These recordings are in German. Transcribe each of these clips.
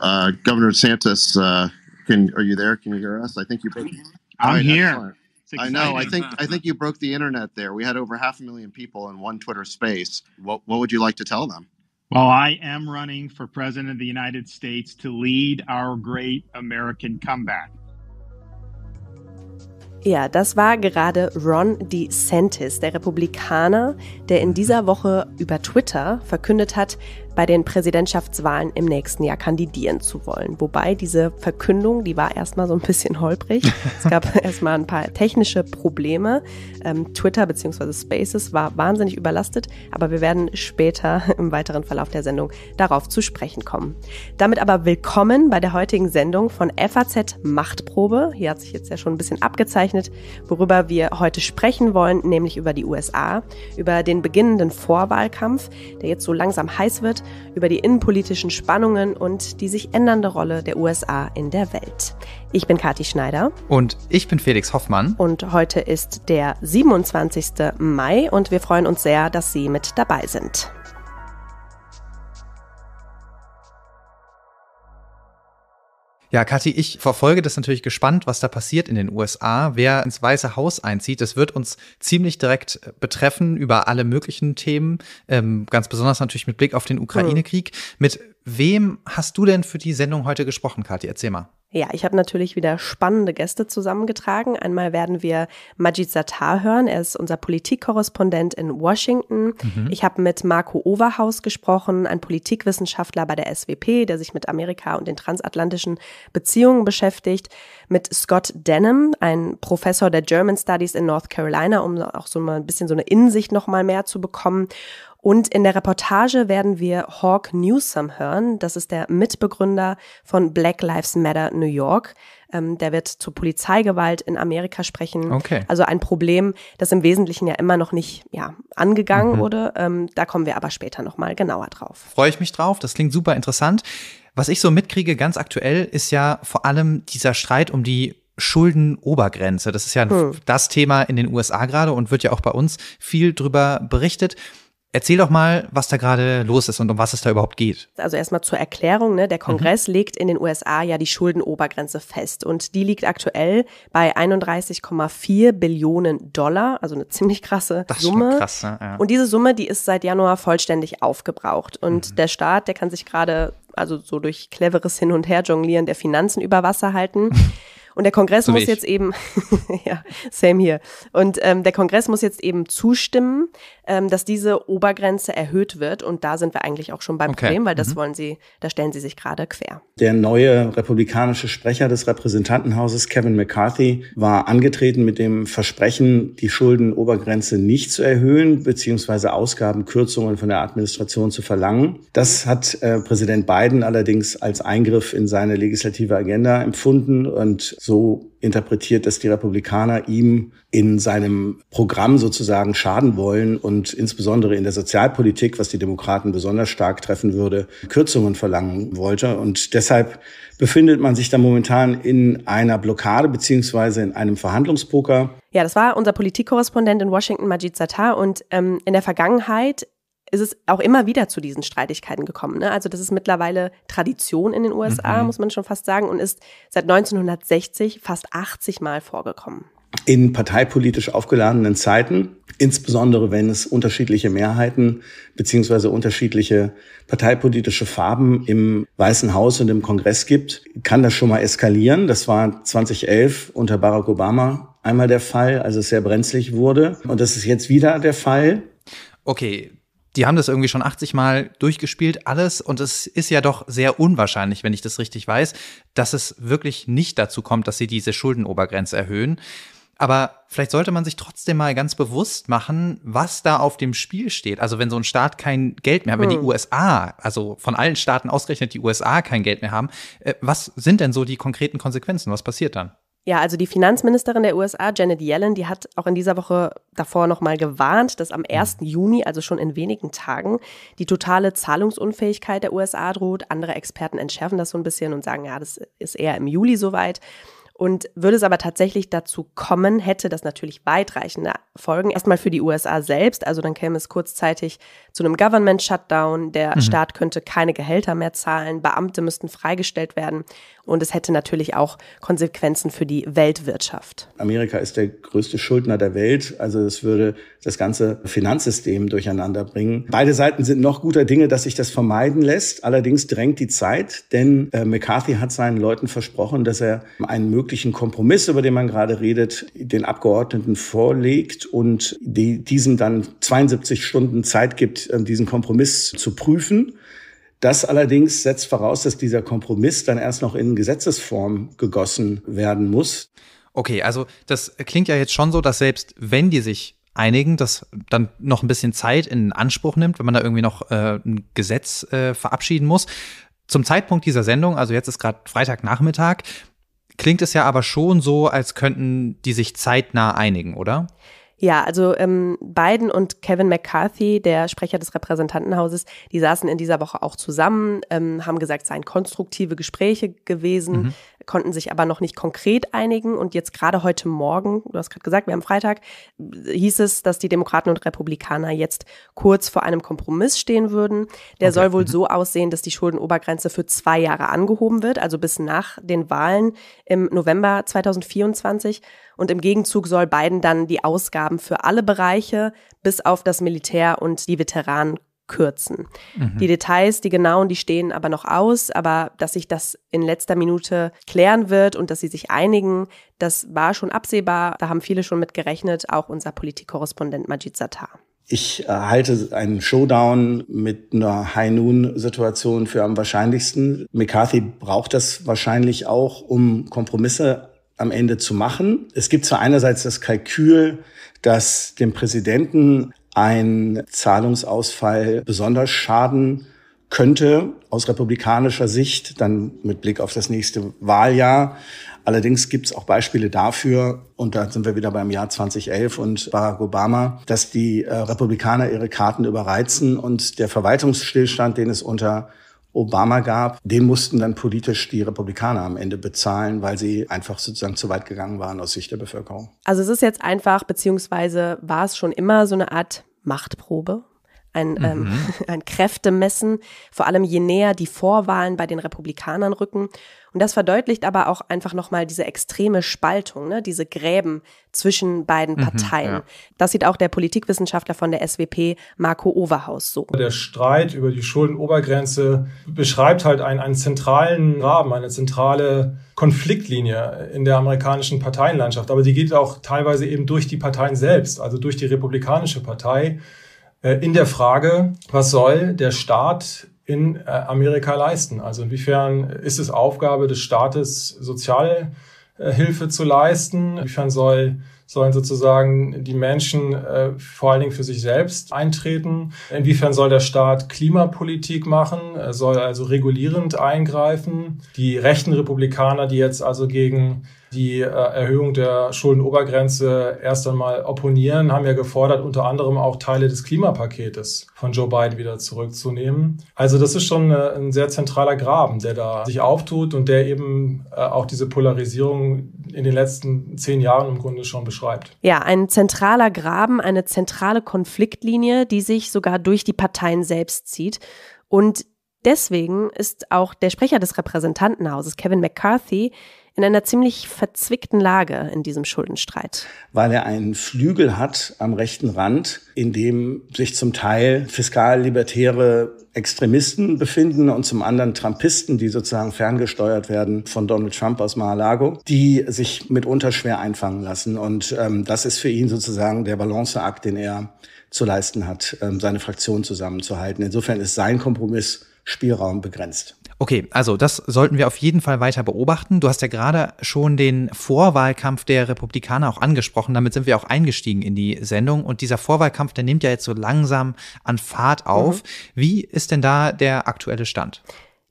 Uh, Governor Santos, uh, can are you there? Can you hear us? I think you. Broke- I'm right, here. I know. I think I think you broke the internet there. We had over half a million people in one Twitter space. What what would you like to tell them? Well, I am running for president of the United States to lead our great American comeback. Ja, das war gerade Ron DeSantis, der Republikaner, der in dieser Woche über Twitter verkündet hat, bei den Präsidentschaftswahlen im nächsten Jahr kandidieren zu wollen. Wobei diese Verkündung, die war erstmal so ein bisschen holprig. Es gab erstmal ein paar technische Probleme. Ähm, Twitter bzw. Spaces war wahnsinnig überlastet, aber wir werden später im weiteren Verlauf der Sendung darauf zu sprechen kommen. Damit aber willkommen bei der heutigen Sendung von FAZ Machtprobe. Hier hat sich jetzt ja schon ein bisschen abgezeichnet, worüber wir heute sprechen wollen, nämlich über die USA, über den beginnenden Vorwahlkampf, der jetzt so langsam heiß wird über die innenpolitischen Spannungen und die sich ändernde Rolle der USA in der Welt. Ich bin Kati Schneider. Und ich bin Felix Hoffmann. Und heute ist der 27. Mai und wir freuen uns sehr, dass Sie mit dabei sind. Ja, Kathi, ich verfolge das natürlich gespannt, was da passiert in den USA, wer ins Weiße Haus einzieht. Das wird uns ziemlich direkt äh, betreffen über alle möglichen Themen, ähm, ganz besonders natürlich mit Blick auf den hm. Ukraine-Krieg. Mit wem hast du denn für die Sendung heute gesprochen, Kathi? Erzähl mal. Ja, ich habe natürlich wieder spannende Gäste zusammengetragen. Einmal werden wir Majid Sattar hören. Er ist unser Politikkorrespondent in Washington. Mhm. Ich habe mit Marco Overhaus gesprochen, ein Politikwissenschaftler bei der SWP, der sich mit Amerika und den transatlantischen Beziehungen beschäftigt. Mit Scott Denham, ein Professor der German Studies in North Carolina, um auch so mal ein bisschen so eine Insicht noch mal mehr zu bekommen. Und in der Reportage werden wir Hawk Newsom hören. Das ist der Mitbegründer von Black Lives Matter New York. Ähm, der wird zur Polizeigewalt in Amerika sprechen. Okay. Also ein Problem, das im Wesentlichen ja immer noch nicht ja, angegangen mhm. wurde. Ähm, da kommen wir aber später nochmal genauer drauf. Freue ich mich drauf. Das klingt super interessant. Was ich so mitkriege, ganz aktuell, ist ja vor allem dieser Streit um die Schuldenobergrenze. Das ist ja hm. das Thema in den USA gerade und wird ja auch bei uns viel drüber berichtet. Erzähl doch mal, was da gerade los ist und um was es da überhaupt geht. Also erstmal zur Erklärung, ne? der Kongress mhm. legt in den USA ja die Schuldenobergrenze fest und die liegt aktuell bei 31,4 Billionen Dollar, also eine ziemlich krasse das Summe. Ist krass, ne? ja. Und diese Summe, die ist seit Januar vollständig aufgebraucht und mhm. der Staat, der kann sich gerade also so durch cleveres Hin und Her jonglieren der Finanzen über Wasser halten. Und der Kongress so muss jetzt eben, ja, same hier. Und ähm, der Kongress muss jetzt eben zustimmen, ähm, dass diese Obergrenze erhöht wird. Und da sind wir eigentlich auch schon beim okay. Problem, weil das mhm. wollen sie, da stellen sie sich gerade quer. Der neue republikanische Sprecher des Repräsentantenhauses, Kevin McCarthy, war angetreten mit dem Versprechen, die Schuldenobergrenze nicht zu erhöhen, beziehungsweise Ausgabenkürzungen von der Administration zu verlangen. Das hat äh, Präsident Biden allerdings als Eingriff in seine legislative Agenda empfunden und so interpretiert, dass die Republikaner ihm in seinem Programm sozusagen schaden wollen und insbesondere in der Sozialpolitik, was die Demokraten besonders stark treffen würde, Kürzungen verlangen wollte. Und deshalb befindet man sich da momentan in einer Blockade beziehungsweise in einem Verhandlungspoker. Ja, das war unser Politikkorrespondent in Washington, Majid Sattar. Und ähm, in der Vergangenheit ist es auch immer wieder zu diesen Streitigkeiten gekommen. Ne? Also das ist mittlerweile Tradition in den USA, mhm. muss man schon fast sagen, und ist seit 1960 fast 80 Mal vorgekommen. In parteipolitisch aufgeladenen Zeiten, insbesondere wenn es unterschiedliche Mehrheiten beziehungsweise unterschiedliche parteipolitische Farben im Weißen Haus und im Kongress gibt, kann das schon mal eskalieren. Das war 2011 unter Barack Obama einmal der Fall, als es sehr brenzlig wurde. Und das ist jetzt wieder der Fall. Okay, die haben das irgendwie schon 80 Mal durchgespielt, alles. Und es ist ja doch sehr unwahrscheinlich, wenn ich das richtig weiß, dass es wirklich nicht dazu kommt, dass sie diese Schuldenobergrenze erhöhen. Aber vielleicht sollte man sich trotzdem mal ganz bewusst machen, was da auf dem Spiel steht. Also wenn so ein Staat kein Geld mehr hat, hm. wenn die hm. USA, also von allen Staaten ausgerechnet die USA kein Geld mehr haben, äh, was sind denn so die konkreten Konsequenzen? Was passiert dann? Ja, also die Finanzministerin der USA, Janet Yellen, die hat auch in dieser Woche davor nochmal gewarnt, dass am 1. Mhm. Juni, also schon in wenigen Tagen, die totale Zahlungsunfähigkeit der USA droht. Andere Experten entschärfen das so ein bisschen und sagen, ja, das ist eher im Juli soweit. Und würde es aber tatsächlich dazu kommen, hätte das natürlich weitreichende Folgen. Erstmal für die USA selbst, also dann käme es kurzzeitig zu einem Government Shutdown, der mhm. Staat könnte keine Gehälter mehr zahlen, Beamte müssten freigestellt werden und es hätte natürlich auch Konsequenzen für die Weltwirtschaft. Amerika ist der größte Schuldner der Welt, also es würde das ganze Finanzsystem durcheinander bringen. Beide Seiten sind noch guter Dinge, dass sich das vermeiden lässt. Allerdings drängt die Zeit, denn äh, McCarthy hat seinen Leuten versprochen, dass er einen möglichen möglichen Kompromiss, über den man gerade redet, den Abgeordneten vorlegt und die, diesem dann 72 Stunden Zeit gibt, ähm, diesen Kompromiss zu prüfen. Das allerdings setzt voraus, dass dieser Kompromiss dann erst noch in Gesetzesform gegossen werden muss. Okay, also das klingt ja jetzt schon so, dass selbst wenn die sich einigen, das dann noch ein bisschen Zeit in Anspruch nimmt, wenn man da irgendwie noch äh, ein Gesetz äh, verabschieden muss. Zum Zeitpunkt dieser Sendung, also jetzt ist gerade Freitagnachmittag, klingt es ja aber schon so, als könnten die sich zeitnah einigen, oder? Ja, also ähm, Biden und Kevin McCarthy, der Sprecher des Repräsentantenhauses, die saßen in dieser Woche auch zusammen, ähm, haben gesagt, es seien konstruktive Gespräche gewesen, mhm. konnten sich aber noch nicht konkret einigen. Und jetzt gerade heute Morgen, du hast gerade gesagt, wir haben Freitag, hieß es, dass die Demokraten und Republikaner jetzt kurz vor einem Kompromiss stehen würden. Der okay. soll wohl mhm. so aussehen, dass die Schuldenobergrenze für zwei Jahre angehoben wird, also bis nach den Wahlen im November 2024 und im Gegenzug soll Biden dann die Ausgaben für alle Bereiche bis auf das Militär und die Veteranen kürzen. Mhm. Die Details, die genauen, die stehen aber noch aus, aber dass sich das in letzter Minute klären wird und dass sie sich einigen, das war schon absehbar. Da haben viele schon mit gerechnet, auch unser Politikkorrespondent Majid Sattar. Ich äh, halte einen Showdown mit einer High Noon-Situation für am wahrscheinlichsten. McCarthy braucht das wahrscheinlich auch, um Kompromisse am Ende zu machen. Es gibt zwar einerseits das Kalkül, dass dem Präsidenten ein Zahlungsausfall besonders schaden könnte aus republikanischer Sicht, dann mit Blick auf das nächste Wahljahr. Allerdings gibt es auch Beispiele dafür, und da sind wir wieder beim Jahr 2011 und Barack Obama, dass die äh, Republikaner ihre Karten überreizen und der Verwaltungsstillstand, den es unter Obama gab, den mussten dann politisch die Republikaner am Ende bezahlen, weil sie einfach sozusagen zu weit gegangen waren aus Sicht der Bevölkerung. Also es ist jetzt einfach, beziehungsweise war es schon immer so eine Art Machtprobe? Ein, mhm. ähm, ein Kräftemessen, vor allem je näher die Vorwahlen bei den Republikanern rücken und das verdeutlicht aber auch einfach nochmal diese extreme Spaltung, ne? diese Gräben zwischen beiden mhm, Parteien. Mhm, ja. Das sieht auch der Politikwissenschaftler von der SWP, Marco Overhaus, so. Der Streit über die Schuldenobergrenze beschreibt halt einen, einen zentralen Rahmen, eine zentrale Konfliktlinie in der amerikanischen Parteienlandschaft. Aber die geht auch teilweise eben durch die Parteien selbst, also durch die Republikanische Partei äh, in der Frage, was soll der Staat in äh, Amerika leisten. Also inwiefern ist es Aufgabe des Staates, Sozialhilfe äh, zu leisten? Inwiefern soll, sollen sozusagen die Menschen äh, vor allen Dingen für sich selbst eintreten? Inwiefern soll der Staat Klimapolitik machen? Äh, soll also regulierend eingreifen? Die rechten Republikaner, die jetzt also gegen die äh, Erhöhung der Schuldenobergrenze erst einmal opponieren, haben ja gefordert, unter anderem auch Teile des Klimapaketes von Joe Biden wieder zurückzunehmen. Also das ist schon äh, ein sehr zentraler Graben, der da sich auftut und der eben äh, auch diese Polarisierung in den letzten zehn Jahren im Grunde schon beschreibt. Ja, ein zentraler Graben, eine zentrale Konfliktlinie, die sich sogar durch die Parteien selbst zieht. Und deswegen ist auch der Sprecher des Repräsentantenhauses, Kevin McCarthy, in einer ziemlich verzwickten Lage in diesem Schuldenstreit. Weil er einen Flügel hat am rechten Rand, in dem sich zum Teil fiskal-libertäre Extremisten befinden und zum anderen Trumpisten, die sozusagen ferngesteuert werden von Donald Trump aus Mar-a-Lago, die sich mitunter schwer einfangen lassen. Und ähm, das ist für ihn sozusagen der Balanceakt, den er zu leisten hat, ähm, seine Fraktion zusammenzuhalten. Insofern ist sein Kompromiss Spielraum begrenzt. Okay, also das sollten wir auf jeden Fall weiter beobachten. Du hast ja gerade schon den Vorwahlkampf der Republikaner auch angesprochen. Damit sind wir auch eingestiegen in die Sendung. Und dieser Vorwahlkampf, der nimmt ja jetzt so langsam an Fahrt mhm. auf. Mhm. Wie ist denn da der aktuelle Stand?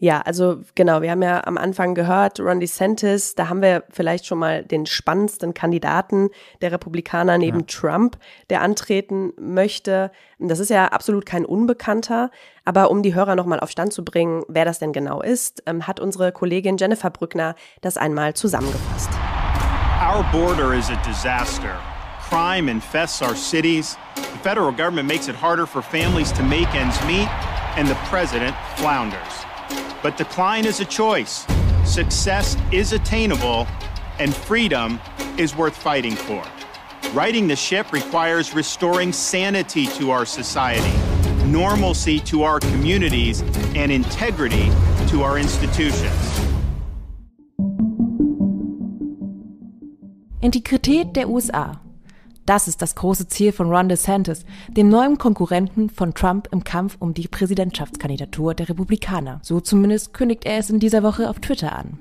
Ja, also genau, wir haben ja am Anfang gehört, Ron DeSantis, da haben wir vielleicht schon mal den spannendsten Kandidaten der Republikaner neben ja. Trump, der antreten möchte. Das ist ja absolut kein Unbekannter, aber um die Hörer nochmal auf Stand zu bringen, wer das denn genau ist, ähm, hat unsere Kollegin Jennifer Brückner das einmal zusammengefasst. Our border is a disaster. Crime infests our cities. The federal government makes it harder for families to make ends meet and the president flounders. But decline is a choice, success is attainable, and freedom is worth fighting for. Righting the ship requires restoring sanity to our society, normalcy to our communities, and integrity to our institutions. Integrität der USA Das ist das große Ziel von Ron DeSantis, dem neuen Konkurrenten von Trump im Kampf um die Präsidentschaftskandidatur der Republikaner. So zumindest kündigt er es in dieser Woche auf Twitter an.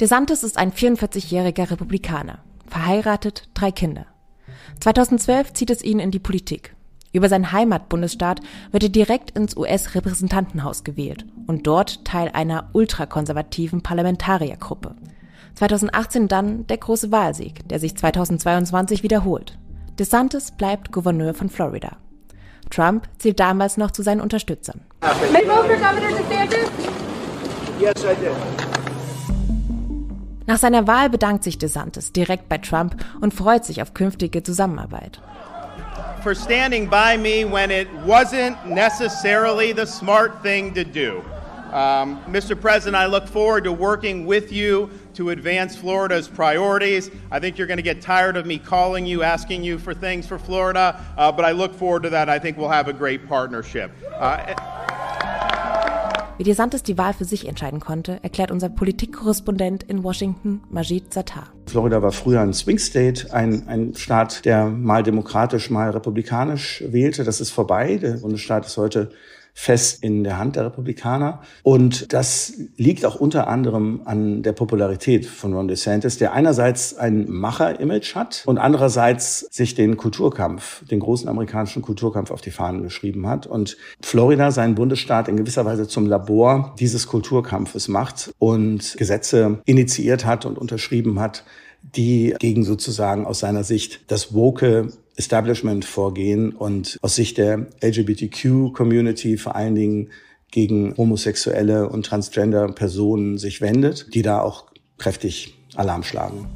DeSantis ist ein 44-jähriger Republikaner, verheiratet, drei Kinder. 2012 zieht es ihn in die Politik. Über seinen Heimatbundesstaat wird er direkt ins US-Repräsentantenhaus gewählt und dort Teil einer ultrakonservativen Parlamentariergruppe. 2018 dann der große Wahlsieg, der sich 2022 wiederholt. DeSantis bleibt Gouverneur von Florida. Trump zählt damals noch zu seinen Unterstützern. Nach seiner Wahl bedankt sich DeSantis direkt bei Trump und freut sich auf künftige Zusammenarbeit. For standing by me when it wasn't necessarily the smart thing to do. Um, Mr. President, I look forward to working with you to advance Florida's priorities. I think you're going to get tired of me calling you, asking you for things for Florida, uh, but I look forward to that. I think we'll have a great partnership. Uh, eh Wie DeSantis die Wahl für sich entscheiden konnte, erklärt unser Politikkorrespondent in Washington, Majid Zatar. Florida war früher ein Swing State, ein, ein Staat, der mal demokratisch, mal republikanisch wählte. Das ist vorbei. Der Bundesstaat ist heute fest in der Hand der Republikaner. Und das liegt auch unter anderem an der Popularität von Ron DeSantis, der einerseits ein Macher-Image hat und andererseits sich den Kulturkampf, den großen amerikanischen Kulturkampf auf die Fahnen geschrieben hat und Florida, seinen Bundesstaat, in gewisser Weise zum Labor dieses Kulturkampfes macht und Gesetze initiiert hat und unterschrieben hat, die gegen sozusagen aus seiner Sicht das woke Establishment vorgehen und aus Sicht der LGBTQ-Community vor allen Dingen gegen homosexuelle und transgender Personen sich wendet, die da auch kräftig Alarm schlagen.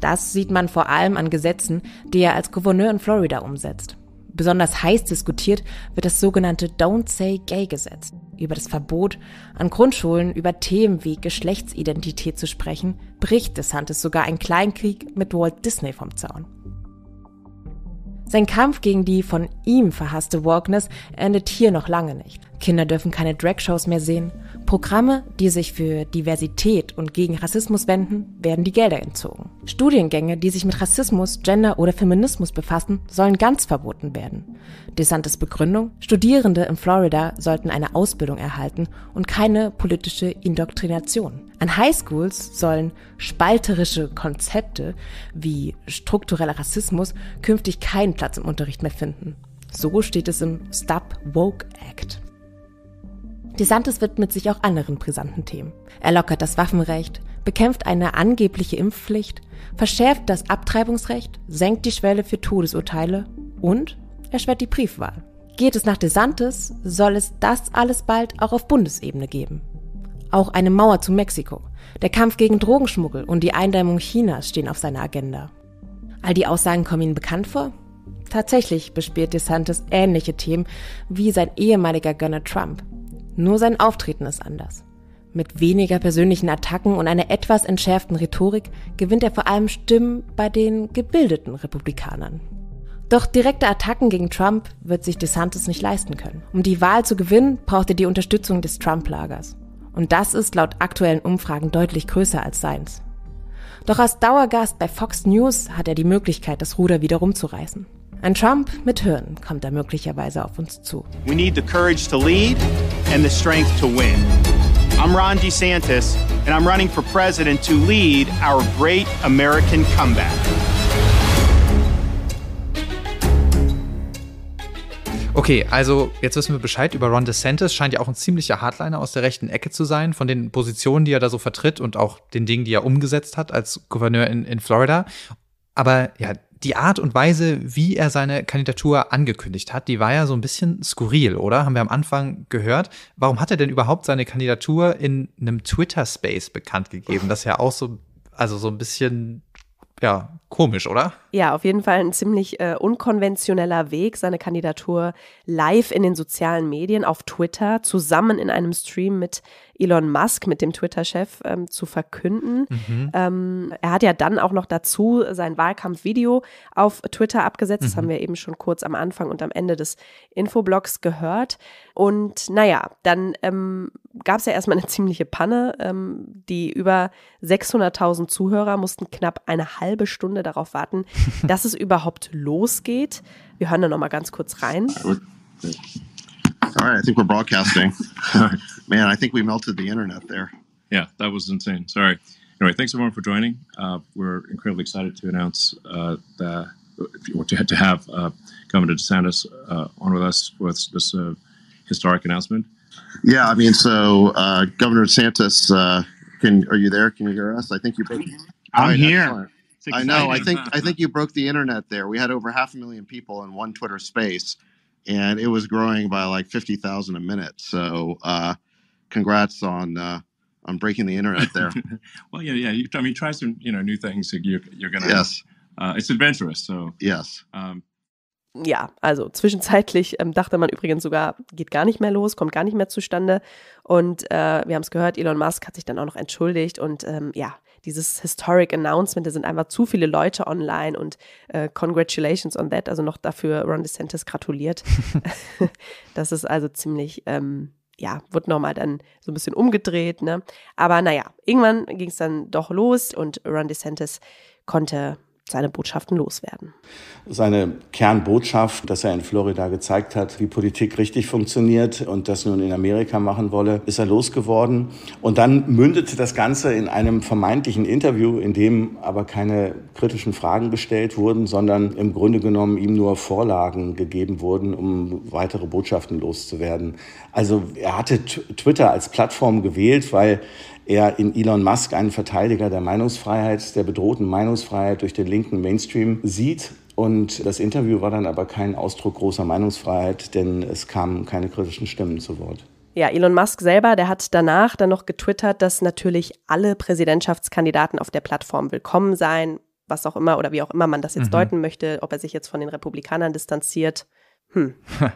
Das sieht man vor allem an Gesetzen, die er als Gouverneur in Florida umsetzt. Besonders heiß diskutiert wird das sogenannte Don't Say Gay Gesetz, über das Verbot, an Grundschulen über Themen wie Geschlechtsidentität zu sprechen, bricht DeSantis sogar einen Kleinkrieg mit Walt Disney vom Zaun. Sein Kampf gegen die von ihm verhasste Walkness endet hier noch lange nicht. Kinder dürfen keine Dragshows mehr sehen Programme, die sich für Diversität und gegen Rassismus wenden, werden die Gelder entzogen. Studiengänge, die sich mit Rassismus, Gender oder Feminismus befassen, sollen ganz verboten werden. DeSantis Begründung, Studierende in Florida sollten eine Ausbildung erhalten und keine politische Indoktrination. An Highschools sollen spalterische Konzepte wie struktureller Rassismus künftig keinen Platz im Unterricht mehr finden. So steht es im Stop Woke Act. DeSantis widmet sich auch anderen brisanten Themen. Er lockert das Waffenrecht, bekämpft eine angebliche Impfpflicht, verschärft das Abtreibungsrecht, senkt die Schwelle für Todesurteile und erschwert die Briefwahl. Geht es nach DeSantis, soll es das alles bald auch auf Bundesebene geben. Auch eine Mauer zu Mexiko, der Kampf gegen Drogenschmuggel und die Eindämmung Chinas stehen auf seiner Agenda. All die Aussagen kommen Ihnen bekannt vor? Tatsächlich bespielt DeSantis ähnliche Themen wie sein ehemaliger Gönner Trump. Nur sein Auftreten ist anders. Mit weniger persönlichen Attacken und einer etwas entschärften Rhetorik gewinnt er vor allem Stimmen bei den gebildeten Republikanern. Doch direkte Attacken gegen Trump wird sich DeSantis nicht leisten können. Um die Wahl zu gewinnen, braucht er die Unterstützung des Trump-Lagers. Und das ist laut aktuellen Umfragen deutlich größer als seins. Doch als Dauergast bei Fox News hat er die Möglichkeit, das Ruder wieder rumzureißen. Ein Trump mit Hirn kommt da möglicherweise auf uns zu. We need the courage to lead and the strength to win. I'm Ron DeSantis and I'm running for president to lead our great American comeback. Okay, also jetzt wissen wir Bescheid über Ron DeSantis. Scheint ja auch ein ziemlicher Hardliner aus der rechten Ecke zu sein, von den Positionen, die er da so vertritt und auch den Dingen, die er umgesetzt hat als Gouverneur in, in Florida. Aber ja, die Art und Weise, wie er seine Kandidatur angekündigt hat, die war ja so ein bisschen skurril, oder? Haben wir am Anfang gehört. Warum hat er denn überhaupt seine Kandidatur in einem Twitter-Space bekannt gegeben? Das ist ja auch so, also so ein bisschen, ja, Komisch, oder? Ja, auf jeden Fall ein ziemlich äh, unkonventioneller Weg, seine Kandidatur live in den sozialen Medien, auf Twitter, zusammen in einem Stream mit Elon Musk, mit dem Twitter-Chef, ähm, zu verkünden. Mhm. Ähm, er hat ja dann auch noch dazu sein Wahlkampfvideo auf Twitter abgesetzt. Mhm. Das haben wir eben schon kurz am Anfang und am Ende des Infoblogs gehört. Und naja, dann ähm, gab es ja erstmal eine ziemliche Panne. Ähm, die über 600.000 Zuhörer mussten knapp eine halbe Stunde darauf warten, dass es überhaupt losgeht. Wir hören da mal ganz kurz rein. All right, I think we're broadcasting. Man, I think we melted the internet there. Yeah, that was insane. Sorry. Anyway, thanks everyone for joining. Uh, we're incredibly excited to announce uh, that if you want to, to have uh, Governor DeSantis uh, on with us with this uh, historic announcement. Yeah, I mean, so uh, Governor DeSantis, uh, can are you there? Can you hear us? I think you're. I'm right, here. Excellent. I know. I think I think you broke the internet there. We had over half a million people in one Twitter space, and it was growing by like fifty thousand a minute. So, uh, congrats on uh, on breaking the internet there. well, yeah, yeah. You, I mean, try some you know new things. You're you're gonna. Yes. Uh, it's adventurous. So. Yes. Um, ja, also zwischenzeitlich ähm, dachte man übrigens sogar, geht gar nicht mehr los, kommt gar nicht mehr zustande. Und äh, wir haben es gehört, Elon Musk hat sich dann auch noch entschuldigt und ähm, ja, dieses Historic Announcement, da sind einfach zu viele Leute online und äh, congratulations on that, also noch dafür Ron DeSantis gratuliert. das ist also ziemlich, ähm, ja, wird nochmal dann so ein bisschen umgedreht, ne? Aber naja, irgendwann ging es dann doch los und Ron DeSantis konnte seine Botschaften loswerden. Seine Kernbotschaft, dass er in Florida gezeigt hat, wie Politik richtig funktioniert und das nun in Amerika machen wolle, ist er losgeworden. Und dann mündete das Ganze in einem vermeintlichen Interview, in dem aber keine kritischen Fragen gestellt wurden, sondern im Grunde genommen ihm nur Vorlagen gegeben wurden, um weitere Botschaften loszuwerden. Also er hatte Twitter als Plattform gewählt, weil er in Elon Musk einen Verteidiger der Meinungsfreiheit, der bedrohten Meinungsfreiheit durch den linken Mainstream sieht. Und das Interview war dann aber kein Ausdruck großer Meinungsfreiheit, denn es kamen keine kritischen Stimmen zu Wort. Ja, Elon Musk selber, der hat danach dann noch getwittert, dass natürlich alle Präsidentschaftskandidaten auf der Plattform willkommen seien, was auch immer oder wie auch immer man das jetzt mhm. deuten möchte, ob er sich jetzt von den Republikanern distanziert. Hm.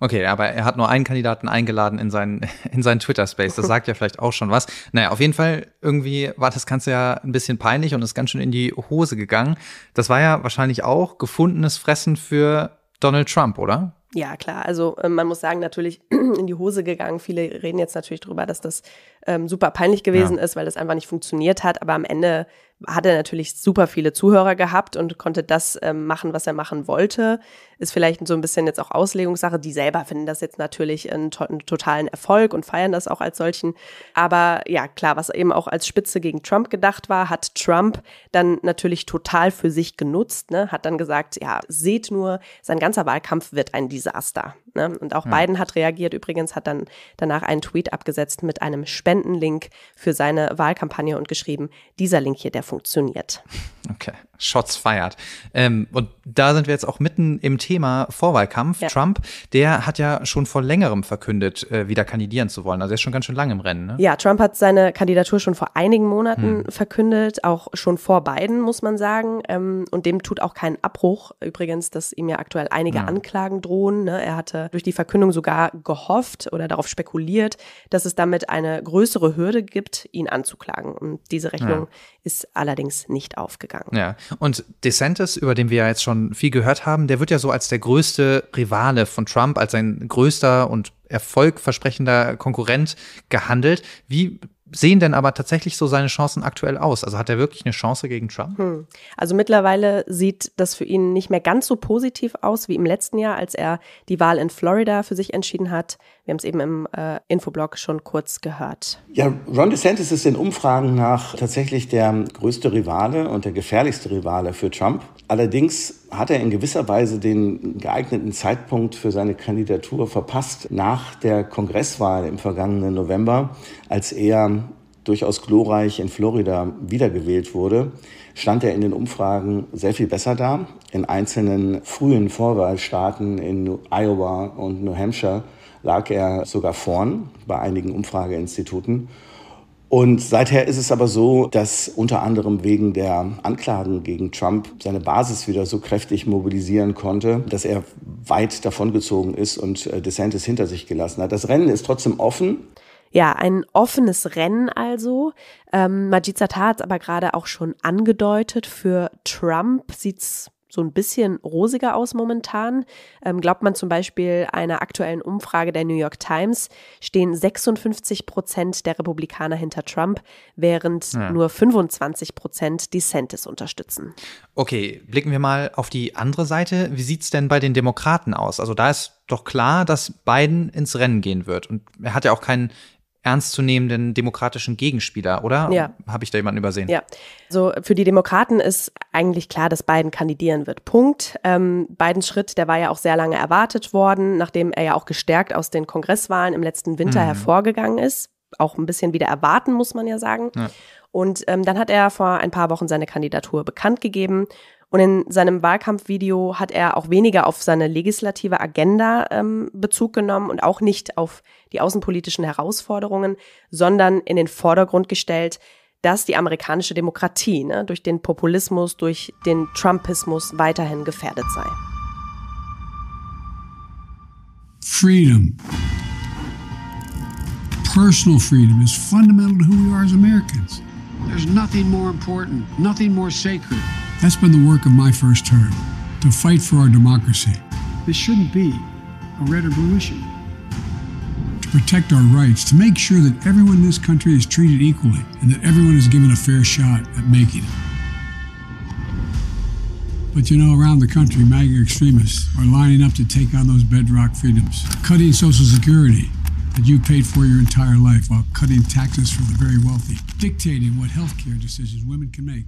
Okay, aber er hat nur einen Kandidaten eingeladen in seinen, in seinen Twitter-Space. Das sagt ja vielleicht auch schon was. Naja, auf jeden Fall, irgendwie war das Ganze ja ein bisschen peinlich und ist ganz schön in die Hose gegangen. Das war ja wahrscheinlich auch gefundenes Fressen für Donald Trump, oder? Ja, klar. Also ähm, man muss sagen, natürlich in die Hose gegangen. Viele reden jetzt natürlich darüber, dass das ähm, super peinlich gewesen ja. ist, weil das einfach nicht funktioniert hat. Aber am Ende hat er natürlich super viele Zuhörer gehabt und konnte das ähm, machen, was er machen wollte. Ist vielleicht so ein bisschen jetzt auch Auslegungssache. Die selber finden das jetzt natürlich einen, to einen totalen Erfolg und feiern das auch als solchen. Aber ja, klar, was eben auch als Spitze gegen Trump gedacht war, hat Trump dann natürlich total für sich genutzt, ne? hat dann gesagt, ja, seht nur, sein ganzer Wahlkampf wird ein Desaster. Ne? Und auch ja. Hm. Biden hat reagiert übrigens, hat dann danach einen Tweet abgesetzt mit einem Spendenlink für seine Wahlkampagne und geschrieben, dieser Link hier, der funktioniert. Okay, Shots feiert. Ähm, und da sind wir jetzt auch mitten im Thema Vorwahlkampf. Ja. Trump, der hat ja schon vor längerem verkündet, äh, wieder kandidieren zu wollen. Also er ist schon ganz schön lange im Rennen. Ne? Ja, Trump hat seine Kandidatur schon vor einigen Monaten hm. verkündet, auch schon vor Biden, muss man sagen. Ähm, und dem tut auch keinen Abbruch übrigens, dass ihm ja aktuell einige ja. Hm. Anklagen drohen. Ne? Er hatte durch die Verkündung sogar gehofft oder darauf spekuliert, dass es damit eine größere Hürde gibt, ihn anzuklagen. Und diese Rechnung ja. ist allerdings nicht aufgegangen. Ja, und DeSantis, über den wir ja jetzt schon viel gehört haben, der wird ja so als der größte Rivale von Trump, als sein größter und erfolgversprechender Konkurrent gehandelt. Wie sehen denn aber tatsächlich so seine Chancen aktuell aus? Also hat er wirklich eine Chance gegen Trump? Hm. Also mittlerweile sieht das für ihn nicht mehr ganz so positiv aus wie im letzten Jahr, als er die Wahl in Florida für sich entschieden hat. Wir haben es eben im äh, Infoblog schon kurz gehört. Ja, Ron DeSantis ist in Umfragen nach tatsächlich der größte Rivale und der gefährlichste Rivale für Trump. Allerdings hat er in gewisser Weise den geeigneten Zeitpunkt für seine Kandidatur verpasst nach der Kongresswahl im vergangenen November, als er durchaus glorreich in Florida wiedergewählt wurde, stand er in den Umfragen sehr viel besser da. In einzelnen frühen Vorwahlstaaten in Iowa und New Hampshire lag er sogar vorn bei einigen Umfrageinstituten. Und seither ist es aber so, dass unter anderem wegen der Anklagen gegen Trump seine Basis wieder so kräftig mobilisieren konnte, dass er weit davongezogen ist und äh, DeSantis hinter sich gelassen hat. Das Rennen ist trotzdem offen. Ja, ein offenes Rennen also. Ähm, Majid Zatar hat es aber gerade auch schon angedeutet, für Trump sieht's so ein bisschen rosiger aus momentan. Ähm, glaubt man zum Beispiel einer aktuellen Umfrage der New York Times, stehen 56 Prozent der Republikaner hinter Trump, während ja. nur 25 Prozent DeSantis unterstützen. Okay, blicken wir mal auf die andere Seite. Wie sieht es denn bei den Demokraten aus? Also da ist doch klar, dass Biden ins Rennen gehen wird. Und er hat ja auch keinen ernstzunehmenden demokratischen Gegenspieler, oder? Ja. Habe ich da jemanden übersehen? Ja. So, also für die Demokraten ist eigentlich klar, dass Biden kandidieren wird. Punkt. Ähm, Bidens Schritt, der war ja auch sehr lange erwartet worden, nachdem er ja auch gestärkt aus den Kongresswahlen im letzten Winter mhm. hervorgegangen ist. Auch ein bisschen wieder erwarten, muss man ja sagen. Ja. Und ähm, dann hat er vor ein paar Wochen seine Kandidatur bekannt gegeben. Und in seinem Wahlkampfvideo hat er auch weniger auf seine legislative Agenda ähm, Bezug genommen und auch nicht auf die außenpolitischen Herausforderungen, sondern in den Vordergrund gestellt, dass die amerikanische Demokratie ne, durch den Populismus, durch den Trumpismus weiterhin gefährdet sei. Freedom. Personal freedom is fundamental to who we are as Americans. There's nothing more important, nothing more sacred. That's been the work of my first term to fight for our democracy. This shouldn't be a red or blue issue. To protect our rights, to make sure that everyone in this country is treated equally and that everyone is given a fair shot at making it. But you know, around the country, MAGA extremists are lining up to take on those bedrock freedoms, cutting Social Security that you paid for your entire life while cutting taxes for the very wealthy, dictating what health care decisions women can make,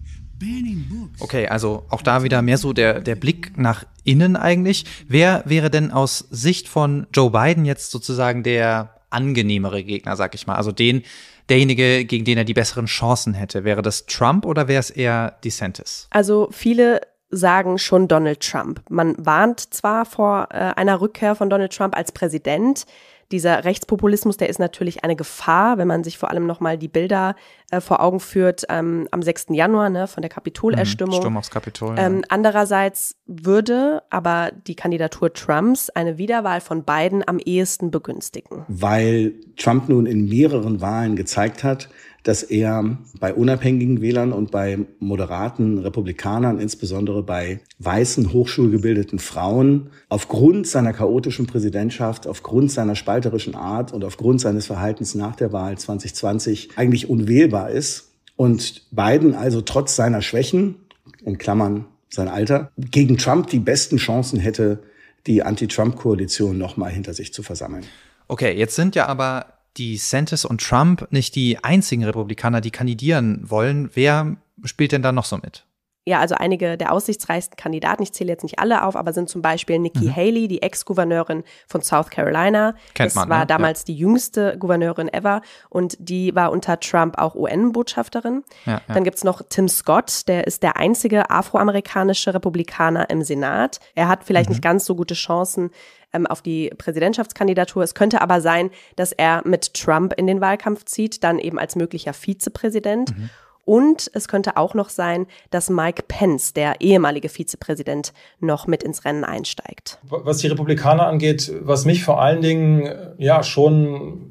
Okay, also auch da wieder mehr so der, der Blick nach innen eigentlich. Wer wäre denn aus Sicht von Joe Biden jetzt sozusagen der angenehmere Gegner, sag ich mal? Also den, derjenige, gegen den er die besseren Chancen hätte. Wäre das Trump oder wäre es eher DeSantis? Also viele sagen schon Donald Trump. Man warnt zwar vor äh, einer Rückkehr von Donald Trump als Präsident, dieser Rechtspopulismus, der ist natürlich eine Gefahr, wenn man sich vor allem nochmal die Bilder äh, vor Augen führt ähm, am 6. Januar ne, von der Kapitolerstimmung. Mhm, Sturm aufs Kapitol. Ähm, ja. Andererseits würde aber die Kandidatur Trumps eine Wiederwahl von Biden am ehesten begünstigen. Weil Trump nun in mehreren Wahlen gezeigt hat, dass er bei unabhängigen Wählern und bei moderaten Republikanern, insbesondere bei weißen, hochschulgebildeten Frauen, aufgrund seiner chaotischen Präsidentschaft, aufgrund seiner spalterischen Art und aufgrund seines Verhaltens nach der Wahl 2020 eigentlich unwählbar ist. Und Biden also trotz seiner Schwächen, in Klammern sein Alter, gegen Trump die besten Chancen hätte, die Anti-Trump-Koalition nochmal hinter sich zu versammeln. Okay, jetzt sind ja aber DeSantis und Trump nicht die einzigen Republikaner, die kandidieren wollen. Wer spielt denn da noch so mit? ja, also einige der aussichtsreichsten Kandidaten, ich zähle jetzt nicht alle auf, aber sind zum Beispiel Nikki mhm. Haley, die Ex-Gouverneurin von South Carolina. Kennt man, das ne? war ne? damals ja. die jüngste Gouverneurin ever und die war unter Trump auch UN-Botschafterin. Ja, ja. Dann gibt es noch Tim Scott, der ist der einzige afroamerikanische Republikaner im Senat. Er hat vielleicht mhm. nicht ganz so gute Chancen, ähm, auf die Präsidentschaftskandidatur. Es könnte aber sein, dass er mit Trump in den Wahlkampf zieht, dann eben als möglicher Vizepräsident. Mhm. Und es könnte auch noch sein, dass Mike Pence, der ehemalige Vizepräsident, noch mit ins Rennen einsteigt. Was die Republikaner angeht, was mich vor allen Dingen äh, ja schon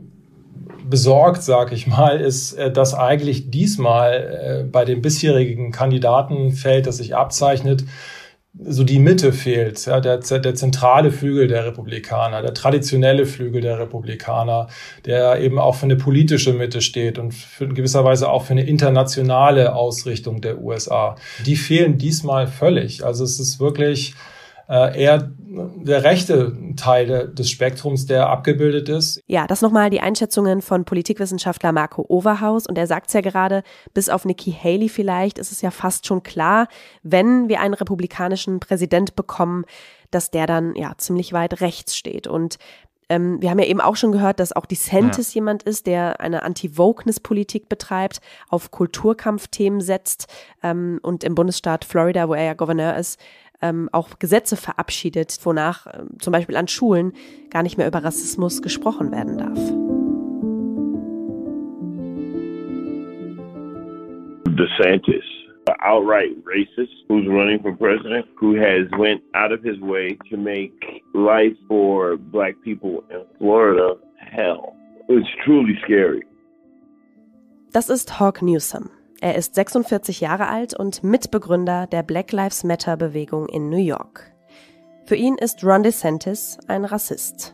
besorgt, sage ich mal, ist, äh, dass eigentlich diesmal äh, bei dem bisherigen Kandidatenfeld, das sich abzeichnet, so die Mitte fehlt, ja, der, der zentrale Flügel der Republikaner, der traditionelle Flügel der Republikaner, der eben auch für eine politische Mitte steht und für, in gewisser Weise auch für eine internationale Ausrichtung der USA. Die fehlen diesmal völlig. Also es ist wirklich, äh, eher der rechte Teil des Spektrums, der abgebildet ist. Ja, das nochmal die Einschätzungen von Politikwissenschaftler Marco Overhaus. Und er sagt es ja gerade, bis auf Nikki Haley vielleicht ist es ja fast schon klar, wenn wir einen republikanischen Präsident bekommen, dass der dann ja ziemlich weit rechts steht. Und ähm, wir haben ja eben auch schon gehört, dass auch DeSantis ja. jemand ist, der eine Anti-Wokeness-Politik betreibt, auf Kulturkampfthemen setzt ähm, und im Bundesstaat Florida, wo er ja Gouverneur ist, ähm, auch Gesetze verabschiedet, wonach ähm, zum Beispiel an Schulen gar nicht mehr über Rassismus gesprochen werden darf. DeSantis, outright racist who's running for president, who has went out of his way to make life for black people in Florida hell. It's truly scary. Das ist Hawk Newsom. Er ist 46 Jahre alt und Mitbegründer der Black Lives Matter Bewegung in New York. Für ihn ist Ron DeSantis ein Rassist.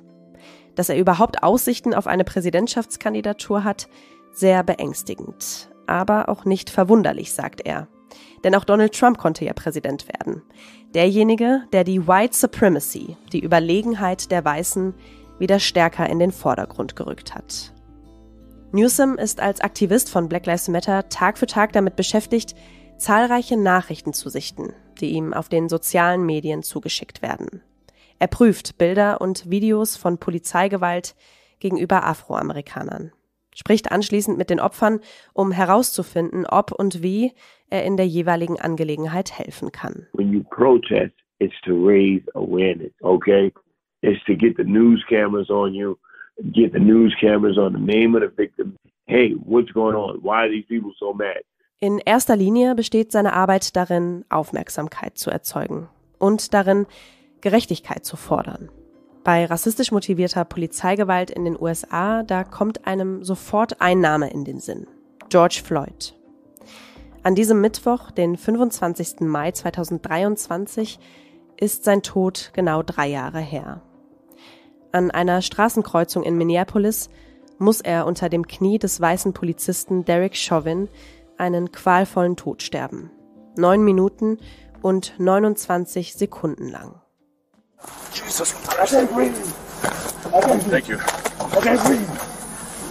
Dass er überhaupt Aussichten auf eine Präsidentschaftskandidatur hat, sehr beängstigend. Aber auch nicht verwunderlich, sagt er. Denn auch Donald Trump konnte ja Präsident werden. Derjenige, der die White Supremacy, die Überlegenheit der Weißen, wieder stärker in den Vordergrund gerückt hat. Newsom ist als Aktivist von Black Lives Matter Tag für Tag damit beschäftigt, zahlreiche Nachrichten zu sichten, die ihm auf den sozialen Medien zugeschickt werden. Er prüft Bilder und Videos von Polizeigewalt gegenüber Afroamerikanern, spricht anschließend mit den Opfern, um herauszufinden, ob und wie er in der jeweiligen Angelegenheit helfen kann. When you protest, it's to raise awareness, okay? It's to get the news cameras on you get the news cameras on the name of the victim. Hey, what's going on? Why are these people so mad? In erster Linie besteht seine Arbeit darin, Aufmerksamkeit zu erzeugen und darin, Gerechtigkeit zu fordern. Bei rassistisch motivierter Polizeigewalt in den USA, da kommt einem sofort ein Name in den Sinn. George Floyd. An diesem Mittwoch, den 25. Mai 2023, ist sein Tod genau drei Jahre her. An einer Straßenkreuzung in Minneapolis muss er unter dem Knie des weißen Polizisten Derek Chauvin einen qualvollen Tod sterben. Neun Minuten und 29 Sekunden lang. Jesus, I can't breathe. I can't breathe. Thank you. I can't breathe.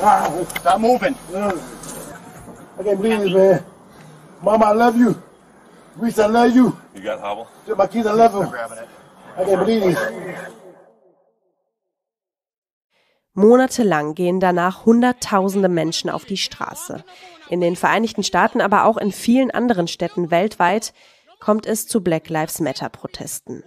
Ah, stop moving. I can't breathe, man. Mama, I love you. Reese, I love you. You got hobble? My kids, I love them. I'm grabbing it. I can't breathe. Monatelang gehen danach Hunderttausende Menschen auf die Straße. In den Vereinigten Staaten, aber auch in vielen anderen Städten weltweit kommt es zu Black Lives Matter Protesten.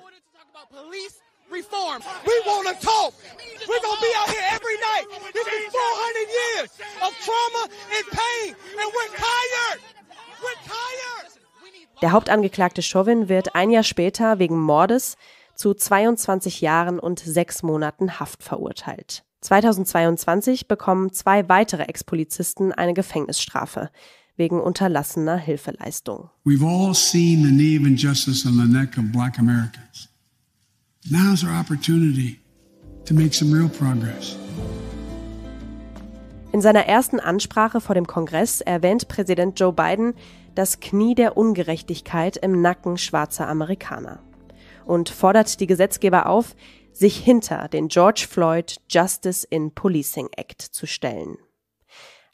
Der Hauptangeklagte Chauvin wird ein Jahr später wegen Mordes zu 22 Jahren und sechs Monaten Haft verurteilt. 2022 bekommen zwei weitere Ex-Polizisten eine Gefängnisstrafe wegen unterlassener Hilfeleistung. We've all seen the knee of injustice on the neck of black Americans. Now's our opportunity to make some real progress. In seiner ersten Ansprache vor dem Kongress erwähnt Präsident Joe Biden das Knie der Ungerechtigkeit im Nacken schwarzer Amerikaner und fordert die Gesetzgeber auf, sich hinter den George Floyd Justice in Policing Act zu stellen.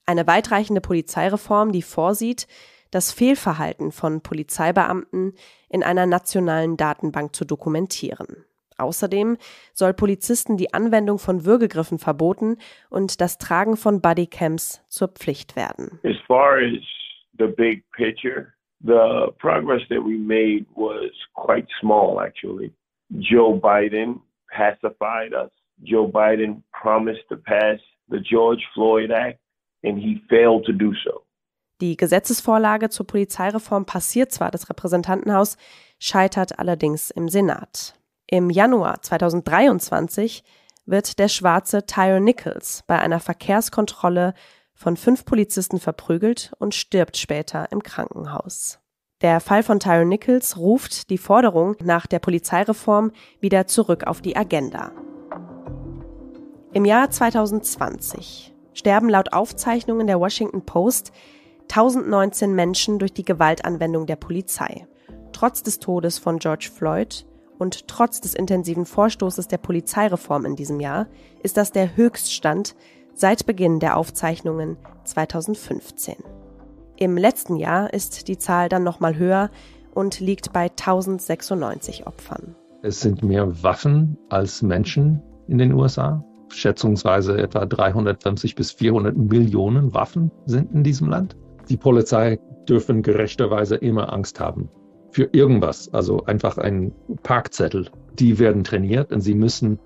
Eine weitreichende Polizeireform, die vorsieht, das Fehlverhalten von Polizeibeamten in einer nationalen Datenbank zu dokumentieren. Außerdem soll Polizisten die Anwendung von Würgegriffen verboten und das Tragen von Bodycams zur Pflicht werden. As far as the big picture, the progress that we made was quite small actually. Joe Biden pacified us. Joe Biden promised to pass the George Floyd Act and he failed to do so. Die Gesetzesvorlage zur Polizeireform passiert zwar das Repräsentantenhaus, scheitert allerdings im Senat. Im Januar 2023 wird der schwarze Tyre Nichols bei einer Verkehrskontrolle von fünf Polizisten verprügelt und stirbt später im Krankenhaus. Der Fall von Tyrone Nichols ruft die Forderung nach der Polizeireform wieder zurück auf die Agenda. Im Jahr 2020 sterben laut Aufzeichnungen der Washington Post 1019 Menschen durch die Gewaltanwendung der Polizei. Trotz des Todes von George Floyd und trotz des intensiven Vorstoßes der Polizeireform in diesem Jahr ist das der Höchststand seit Beginn der Aufzeichnungen 2015. Im letzten Jahr ist die Zahl dann nochmal höher und liegt bei 1096 Opfern. Es sind mehr Waffen als Menschen in den USA. Schätzungsweise etwa 350 bis 400 Millionen Waffen sind in diesem Land. Die Polizei dürfen gerechterweise immer Angst haben für irgendwas, also einfach ein Parkzettel. Die werden trainiert und sie müssen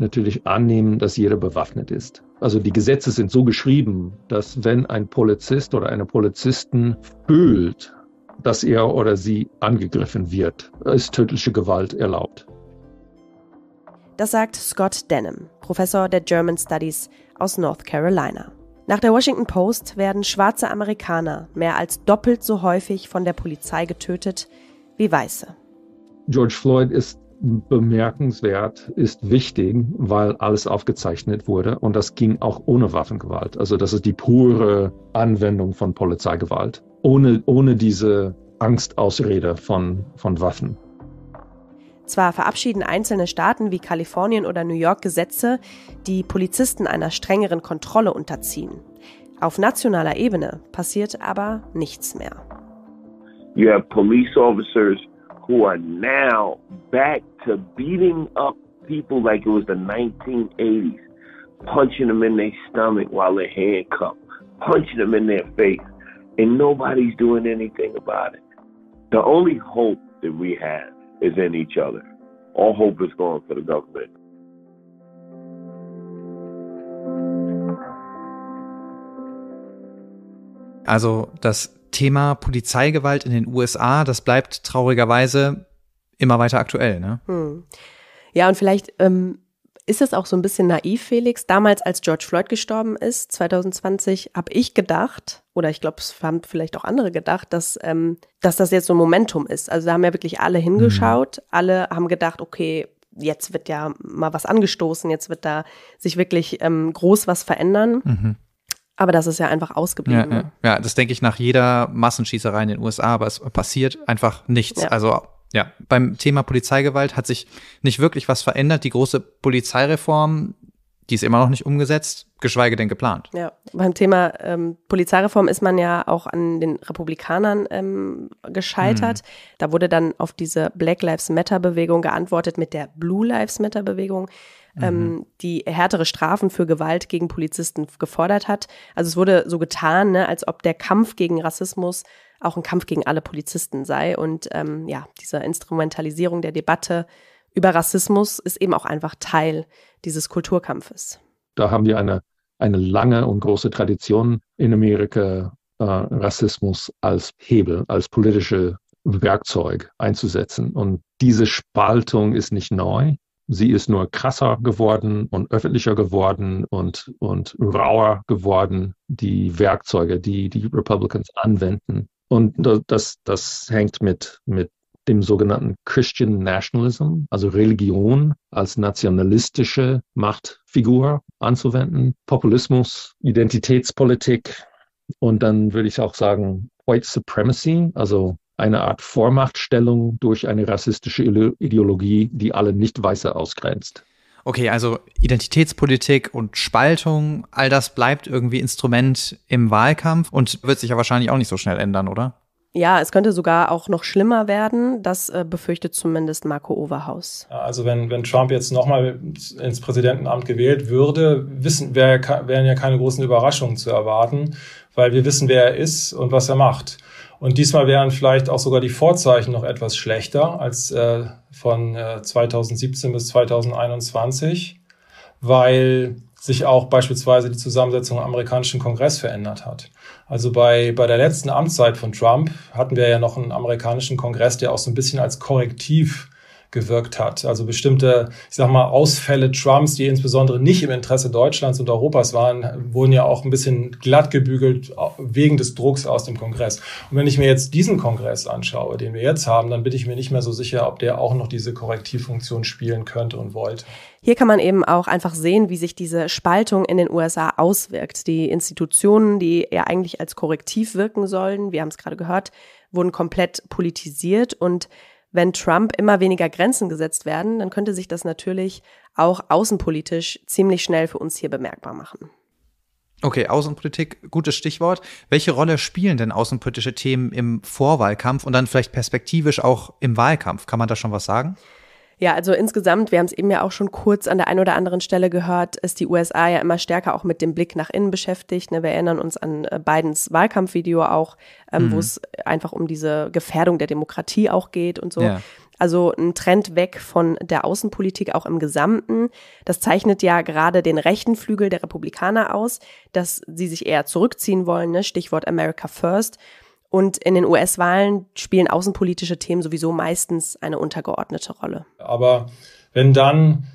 natürlich annehmen, dass jeder bewaffnet ist. Also die Gesetze sind so geschrieben, dass wenn ein Polizist oder eine Polizistin fühlt, dass er oder sie angegriffen wird, ist tödliche Gewalt erlaubt. Das sagt Scott Denham, Professor der German Studies aus North Carolina. Nach der Washington Post werden schwarze Amerikaner mehr als doppelt so häufig von der Polizei getötet wie Weiße. George Floyd ist bemerkenswert ist wichtig, weil alles aufgezeichnet wurde und das ging auch ohne Waffengewalt. Also das ist die pure Anwendung von Polizeigewalt, ohne, ohne diese Angstausrede von, von Waffen. Zwar verabschieden einzelne Staaten wie Kalifornien oder New York Gesetze, die Polizisten einer strengeren Kontrolle unterziehen. Auf nationaler Ebene passiert aber nichts mehr. You have police officers who are now back to beating up people like it was the 1980s, punching them in their stomach while they're handcuffed, punching them in their face, and nobody's doing anything about it. The only hope that we have is in each other. All hope is gone for the government. Also das Thema Polizeigewalt in den USA, das bleibt traurigerweise immer weiter aktuell. Ne? Hm. Ja, und vielleicht ähm, ist es auch so ein bisschen naiv, Felix. Damals, als George Floyd gestorben ist, 2020, habe ich gedacht, oder ich glaube, es haben vielleicht auch andere gedacht, dass, ähm, dass das jetzt so ein Momentum ist. Also da haben ja wirklich alle hingeschaut, mhm. alle haben gedacht, okay, jetzt wird ja mal was angestoßen, jetzt wird da sich wirklich ähm, groß was verändern. Mhm. Aber das ist ja einfach ausgeblieben. Ja, ne? ja. ja das denke ich nach jeder Massenschießerei in den USA, aber es passiert einfach nichts. Ja. Also ja, beim Thema Polizeigewalt hat sich nicht wirklich was verändert. Die große Polizeireform, die ist immer noch nicht umgesetzt, geschweige denn geplant. Ja, beim Thema ähm, Polizeireform ist man ja auch an den Republikanern ähm, gescheitert. Hm. Da wurde dann auf diese Black Lives Matter-Bewegung geantwortet mit der Blue Lives Matter-Bewegung. Ähm, mhm. die härtere Strafen für Gewalt gegen Polizisten gefordert hat. Also es wurde so getan, ne, als ob der Kampf gegen Rassismus auch ein Kampf gegen alle Polizisten sei. Und ähm, ja, diese Instrumentalisierung der Debatte über Rassismus ist eben auch einfach Teil dieses Kulturkampfes. Da haben wir eine, eine lange und große Tradition in Amerika, äh, Rassismus als Hebel, als politische Werkzeug einzusetzen. Und diese Spaltung ist nicht neu sie ist nur krasser geworden und öffentlicher geworden und, und rauer geworden, die Werkzeuge, die die Republicans anwenden. Und das, das hängt mit, mit dem sogenannten Christian Nationalism, also Religion als nationalistische Machtfigur anzuwenden, Populismus, Identitätspolitik und dann würde ich auch sagen White Supremacy, also eine Art Vormachtstellung durch eine rassistische Ideologie, die alle Nicht-Weiße ausgrenzt. Okay, also Identitätspolitik und Spaltung, all das bleibt irgendwie Instrument im Wahlkampf und wird sich ja wahrscheinlich auch nicht so schnell ändern, oder? Ja, es könnte sogar auch noch schlimmer werden. Das äh, befürchtet zumindest Marco Overhaus. Also wenn, wenn Trump jetzt nochmal ins Präsidentenamt gewählt würde, wissen, wär, wären ja keine großen Überraschungen zu erwarten, weil wir wissen, wer er ist und was er macht. Und diesmal wären vielleicht auch sogar die Vorzeichen noch etwas schlechter als äh, von äh, 2017 bis 2021, weil sich auch beispielsweise die Zusammensetzung im amerikanischen Kongress verändert hat. Also bei, bei der letzten Amtszeit von Trump hatten wir ja noch einen amerikanischen Kongress, der auch so ein bisschen als Korrektiv gewirkt hat. Also bestimmte, ich sag mal, Ausfälle Trumps, die insbesondere nicht im Interesse Deutschlands und Europas waren, wurden ja auch ein bisschen glatt gebügelt wegen des Drucks aus dem Kongress. Und wenn ich mir jetzt diesen Kongress anschaue, den wir jetzt haben, dann bin ich mir nicht mehr so sicher, ob der auch noch diese Korrektivfunktion spielen könnte und wollte. Hier kann man eben auch einfach sehen, wie sich diese Spaltung in den USA auswirkt. Die Institutionen, die ja eigentlich als korrektiv wirken sollen, wir haben es gerade gehört, wurden komplett politisiert und wenn Trump immer weniger Grenzen gesetzt werden, dann könnte sich das natürlich auch außenpolitisch ziemlich schnell für uns hier bemerkbar machen. Okay, Außenpolitik, gutes Stichwort. Welche Rolle spielen denn außenpolitische Themen im Vorwahlkampf und dann vielleicht perspektivisch auch im Wahlkampf? Kann man da schon was sagen? Ja, also insgesamt, wir haben es eben ja auch schon kurz an der einen oder anderen Stelle gehört, ist die USA ja immer stärker auch mit dem Blick nach innen beschäftigt. Ne? Wir erinnern uns an äh, Bidens Wahlkampfvideo auch, ähm, mhm. wo es einfach um diese Gefährdung der Demokratie auch geht und so. Ja. Also ein Trend weg von der Außenpolitik auch im Gesamten. Das zeichnet ja gerade den rechten Flügel der Republikaner aus, dass sie sich eher zurückziehen wollen, ne? Stichwort America First. Und in den US-Wahlen spielen außenpolitische Themen sowieso meistens eine untergeordnete Rolle. Aber wenn dann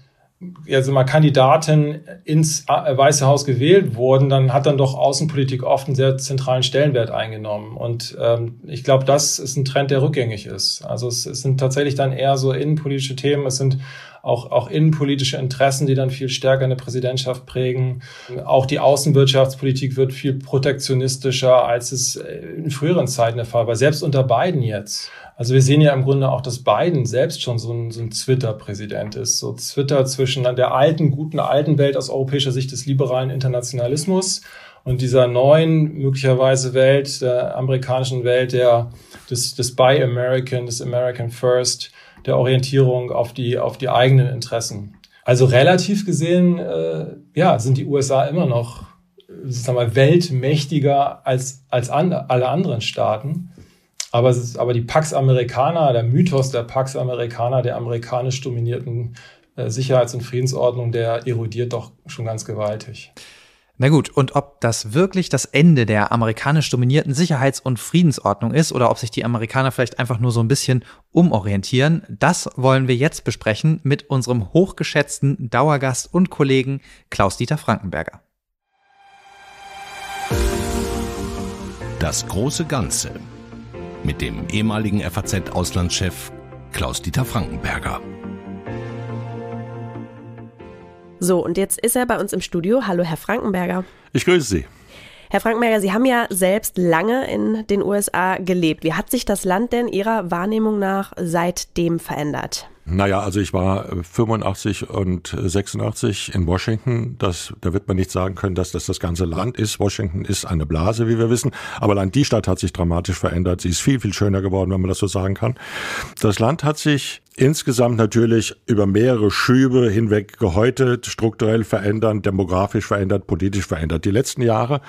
also mal Kandidaten ins äh, Weiße Haus gewählt wurden, dann hat dann doch Außenpolitik oft einen sehr zentralen Stellenwert eingenommen. Und ähm, ich glaube, das ist ein Trend, der rückgängig ist. Also es, es sind tatsächlich dann eher so innenpolitische Themen, es sind auch, auch innenpolitische Interessen, die dann viel stärker eine Präsidentschaft prägen. Auch die Außenwirtschaftspolitik wird viel protektionistischer, als es in früheren Zeiten der Fall war, selbst unter Biden jetzt. Also wir sehen ja im Grunde auch, dass Biden selbst schon so ein, so ein Twitter-Präsident ist. So Twitter zwischen der alten, guten, alten Welt aus europäischer Sicht des liberalen Internationalismus und dieser neuen, möglicherweise Welt, der amerikanischen Welt, der, des, des Buy American, des American First, der Orientierung auf die, auf die eigenen Interessen. Also relativ gesehen, äh, ja, sind die USA immer noch sagen wir, weltmächtiger als, als an, alle anderen Staaten. Aber, ist, aber die Pax Americana, der Mythos der Pax Americana, der amerikanisch dominierten äh, Sicherheits- und Friedensordnung, der erodiert doch schon ganz gewaltig. Na gut, und ob das wirklich das Ende der amerikanisch dominierten Sicherheits- und Friedensordnung ist oder ob sich die Amerikaner vielleicht einfach nur so ein bisschen umorientieren, das wollen wir jetzt besprechen mit unserem hochgeschätzten Dauergast und Kollegen Klaus-Dieter Frankenberger. Das große Ganze mit dem ehemaligen FAZ-Auslandschef Klaus-Dieter Frankenberger. So, und jetzt ist er bei uns im Studio. Hallo, Herr Frankenberger. Ich grüße Sie. Herr Frankenberger, Sie haben ja selbst lange in den USA gelebt. Wie hat sich das Land denn Ihrer Wahrnehmung nach seitdem verändert? Naja, also ich war 85 äh, und 86 äh, in Washington. Das, da wird man nicht sagen können, dass das das ganze Land ist. Washington ist eine Blase, wie wir wissen. Aber allein die Stadt hat sich dramatisch verändert. Sie ist viel, viel schöner geworden, wenn man das so sagen kann. Das Land hat sich insgesamt natürlich über mehrere Schübe hinweg gehäutet, strukturell verändert, demografisch verändert, politisch verändert. Die letzten Jahre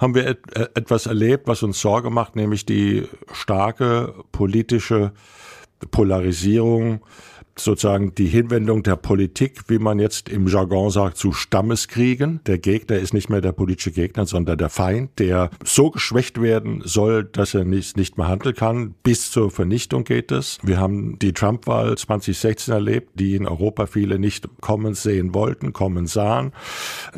haben wir äh, etwas erlebt, was uns Sorge macht, nämlich die starke politische Polarisierung sozusagen die Hinwendung der Politik, wie man jetzt im Jargon sagt, zu Stammeskriegen. Der Gegner ist nicht mehr der politische Gegner, sondern der Feind, der so geschwächt werden soll, dass er nicht, nicht mehr handeln kann. Bis zur Vernichtung geht es. Wir haben die Trump-Wahl 2016 erlebt, die in Europa viele nicht kommen sehen wollten, kommen sahen.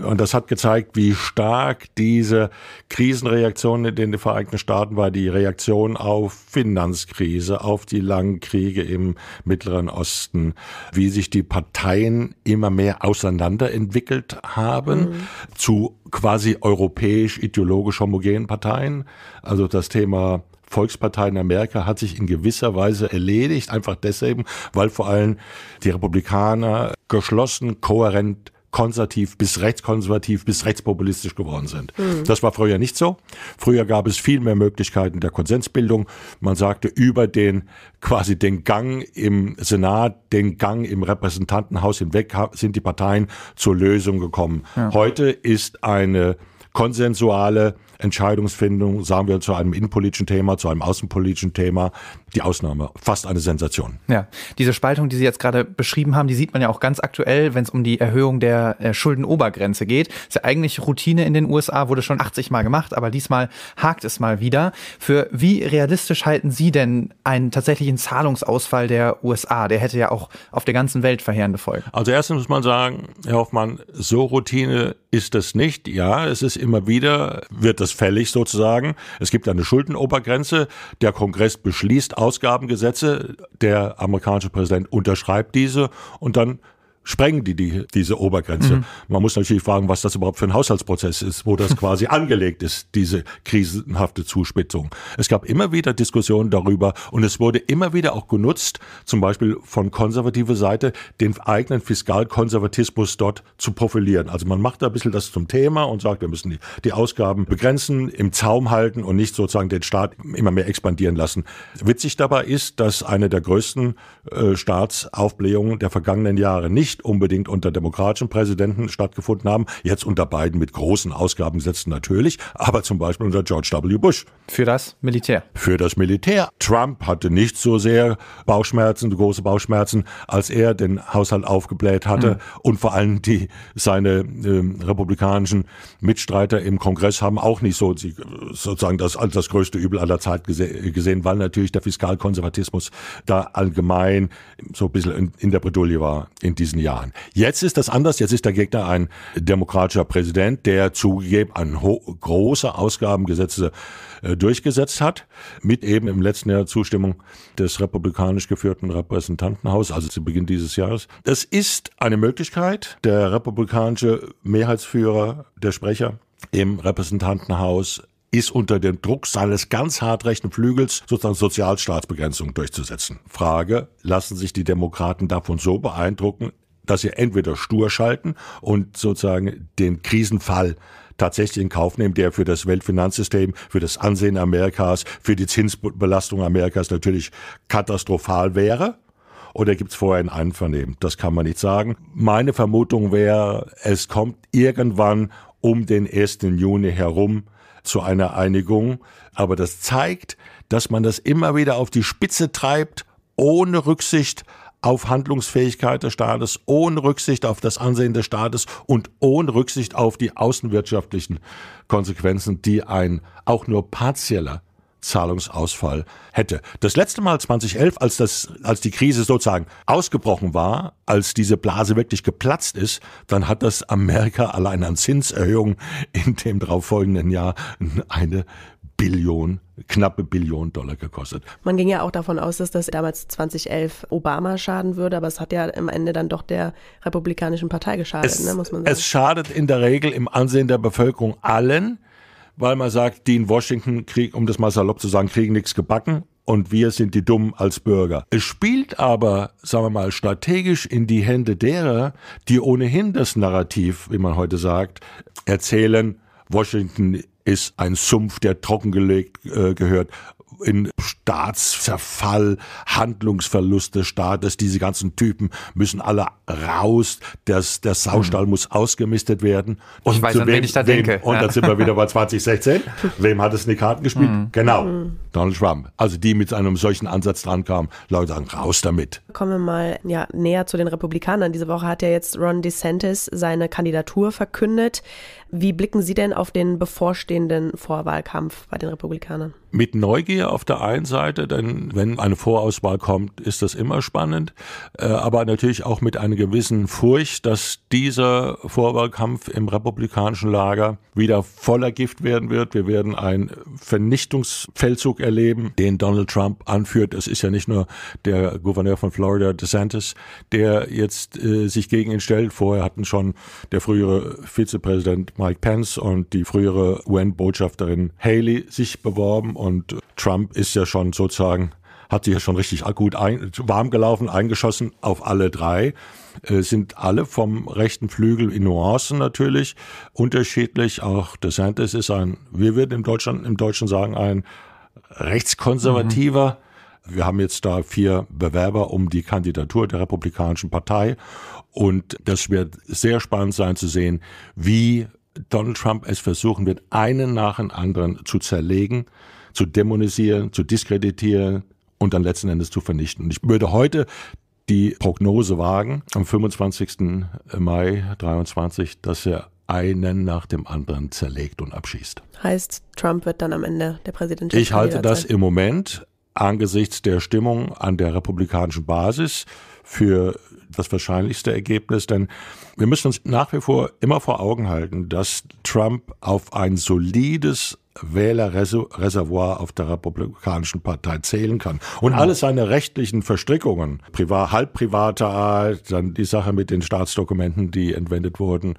Und das hat gezeigt, wie stark diese Krisenreaktion in den Vereinigten Staaten war, die Reaktion auf Finanzkrise, auf die langen Kriege im Mittleren Osten. Westen, wie sich die Parteien immer mehr auseinanderentwickelt haben mhm. zu quasi europäisch ideologisch homogenen Parteien. Also das Thema Volkspartei in Amerika hat sich in gewisser Weise erledigt, einfach deswegen, weil vor allem die Republikaner geschlossen, kohärent konservativ bis rechtskonservativ bis rechtspopulistisch geworden sind. Mhm. Das war früher nicht so. Früher gab es viel mehr Möglichkeiten der Konsensbildung. Man sagte über den quasi den Gang im Senat, den Gang im Repräsentantenhaus hinweg sind die Parteien zur Lösung gekommen. Ja. Heute ist eine konsensuale Entscheidungsfindung, sagen wir zu einem innenpolitischen Thema, zu einem außenpolitischen Thema, die Ausnahme. Fast eine Sensation. Ja, diese Spaltung, die Sie jetzt gerade beschrieben haben, die sieht man ja auch ganz aktuell, wenn es um die Erhöhung der Schuldenobergrenze geht. Ist ja eigentlich Routine in den USA, wurde schon 80 Mal gemacht, aber diesmal hakt es mal wieder. Für wie realistisch halten Sie denn einen tatsächlichen Zahlungsausfall der USA? Der hätte ja auch auf der ganzen Welt verheerende Folgen. Also erstens muss man sagen, Herr Hoffmann, so Routine ist es nicht. Ja, es ist immer wieder, wird das fällig sozusagen. Es gibt eine Schuldenobergrenze. Der Kongress beschließt Ausgabengesetze. Der amerikanische Präsident unterschreibt diese und dann sprengen die, die diese Obergrenze. Mhm. Man muss natürlich fragen, was das überhaupt für ein Haushaltsprozess ist, wo das quasi angelegt ist, diese krisenhafte Zuspitzung. Es gab immer wieder Diskussionen darüber und es wurde immer wieder auch genutzt, zum Beispiel von konservativer Seite, den eigenen Fiskalkonservatismus dort zu profilieren. Also man macht da ein bisschen das zum Thema und sagt, wir müssen die, die Ausgaben begrenzen, im Zaum halten und nicht sozusagen den Staat immer mehr expandieren lassen. Witzig dabei ist, dass eine der größten äh, Staatsaufblähungen der vergangenen Jahre nicht unbedingt unter demokratischen Präsidenten stattgefunden haben. Jetzt unter beiden mit großen Ausgaben natürlich, aber zum Beispiel unter George W. Bush. Für das Militär. Für das Militär. Trump hatte nicht so sehr Bauchschmerzen, große Bauchschmerzen, als er den Haushalt aufgebläht hatte. Mhm. Und vor allem die, seine äh, republikanischen Mitstreiter im Kongress haben auch nicht so sie, sozusagen das als das größte Übel aller Zeit gese gesehen, weil natürlich der Fiskalkonservatismus da allgemein so ein bisschen in, in der Bredouille war in diesen Jahren. Jetzt ist das anders. Jetzt ist der Gegner ein demokratischer Präsident, der zugegeben an große Ausgabengesetze äh, durchgesetzt hat, mit eben im letzten Jahr Zustimmung des republikanisch geführten Repräsentantenhauses, also zu Beginn dieses Jahres. Das ist eine Möglichkeit. Der republikanische Mehrheitsführer, der Sprecher im Repräsentantenhaus ist unter dem Druck seines ganz hart rechten Flügels sozusagen Sozialstaatsbegrenzung durchzusetzen. Frage, lassen sich die Demokraten davon so beeindrucken, dass sie entweder stur schalten und sozusagen den Krisenfall tatsächlich in Kauf nehmen, der für das Weltfinanzsystem, für das Ansehen Amerikas, für die Zinsbelastung Amerikas natürlich katastrophal wäre. Oder gibt es vorher ein Einvernehmen? Das kann man nicht sagen. Meine Vermutung wäre, es kommt irgendwann um den 1. Juni herum zu einer Einigung. Aber das zeigt, dass man das immer wieder auf die Spitze treibt, ohne Rücksicht auf Handlungsfähigkeit des Staates, ohne Rücksicht auf das Ansehen des Staates und ohne Rücksicht auf die außenwirtschaftlichen Konsequenzen, die ein auch nur partieller Zahlungsausfall hätte. Das letzte Mal 2011, als, das, als die Krise sozusagen ausgebrochen war, als diese Blase wirklich geplatzt ist, dann hat das Amerika allein an Zinserhöhungen in dem folgenden Jahr eine Billion, knappe Billion Dollar gekostet. Man ging ja auch davon aus, dass das damals 2011 Obama schaden würde, aber es hat ja am Ende dann doch der Republikanischen Partei geschadet, es, ne, muss man sagen. Es schadet in der Regel im Ansehen der Bevölkerung allen, weil man sagt, die in Washington kriegen, um das mal salopp zu sagen, kriegen nichts gebacken und wir sind die Dummen als Bürger. Es spielt aber, sagen wir mal, strategisch in die Hände derer, die ohnehin das Narrativ, wie man heute sagt, erzählen, Washington ist ist ein Sumpf, der trockengelegt äh, gehört in Staatsverfall, Handlungsverlust des Staates. Diese ganzen Typen müssen alle raus. Das, der Saustall mhm. muss ausgemistet werden. Und ich weiß, zu wen ich da wem, denke. Und ja. dann sind wir wieder bei 2016. Wem hat es in die Karten gespielt? Mhm. Genau. Mhm. Donald Trump. Also die mit einem solchen Ansatz dran kamen, Leute sagen, raus damit. Kommen wir mal ja, näher zu den Republikanern. Diese Woche hat ja jetzt Ron DeSantis seine Kandidatur verkündet. Wie blicken Sie denn auf den bevorstehenden Vorwahlkampf bei den Republikanern? Mit Neugier auf der einen Seite, denn wenn eine Vorauswahl kommt, ist das immer spannend, äh, aber natürlich auch mit einer gewissen Furcht, dass dieser Vorwahlkampf im republikanischen Lager wieder voller Gift werden wird. Wir werden einen Vernichtungsfeldzug erleben, den Donald Trump anführt. Es ist ja nicht nur der Gouverneur von Florida, DeSantis, der jetzt äh, sich gegen ihn stellt. Vorher hatten schon der frühere Vizepräsident Mike Pence und die frühere UN-Botschafterin Haley sich beworben und Trump ist ja schon sozusagen hat sich ja schon richtig gut ein, warm gelaufen, eingeschossen auf alle drei, äh, sind alle vom rechten Flügel in Nuancen natürlich unterschiedlich. Auch DeSantis ist ein, wir würden im Deutschland, im Deutschen sagen, ein rechtskonservativer. Mhm. Wir haben jetzt da vier Bewerber um die Kandidatur der Republikanischen Partei und das wird sehr spannend sein zu sehen, wie Donald Trump es versuchen wird, einen nach dem anderen zu zerlegen, zu dämonisieren, zu diskreditieren und dann letzten Endes zu vernichten. Und ich würde heute die Prognose wagen, am 25. Mai 23, dass er einen nach dem anderen zerlegt und abschießt. Heißt, Trump wird dann am Ende der Präsident. Ich halte das im Moment angesichts der Stimmung an der republikanischen Basis für das wahrscheinlichste Ergebnis, denn wir müssen uns nach wie vor immer vor Augen halten, dass Trump auf ein solides Wählerreservoir auf der Republikanischen Partei zählen kann. Und alle seine rechtlichen Verstrickungen, privat, halb privater Art, dann die Sache mit den Staatsdokumenten, die entwendet wurden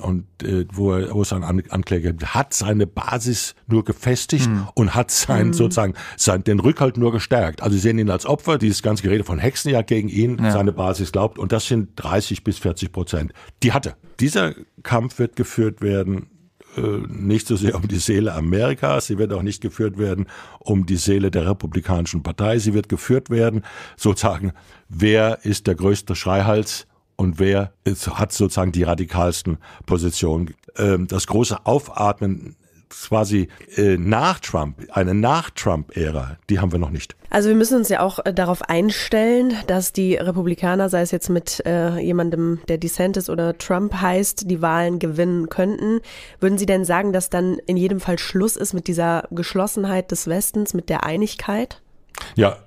und äh, wo wo es An Ankläger gibt, hat seine Basis nur gefestigt mhm. und hat sein, mhm. sozusagen, sein, den Rückhalt nur gestärkt. Also sie sehen ihn als Opfer, dieses ganze Gerede von Hexenjagd gegen ihn, ja. seine Basis glaubt und das sind 30 bis 40 Prozent. Die hatte. Dieser Kampf wird geführt werden äh, nicht so sehr um die Seele Amerikas, sie wird auch nicht geführt werden um die Seele der Republikanischen Partei, sie wird geführt werden sozusagen, wer ist der größte Schreihals und wer ist, hat sozusagen die radikalsten Positionen. Ähm, das große Aufatmen quasi äh, nach Trump, eine Nach-Trump-Ära, die haben wir noch nicht. Also wir müssen uns ja auch äh, darauf einstellen, dass die Republikaner, sei es jetzt mit äh, jemandem, der DeSantis oder Trump heißt, die Wahlen gewinnen könnten. Würden Sie denn sagen, dass dann in jedem Fall Schluss ist mit dieser Geschlossenheit des Westens, mit der Einigkeit? Ja,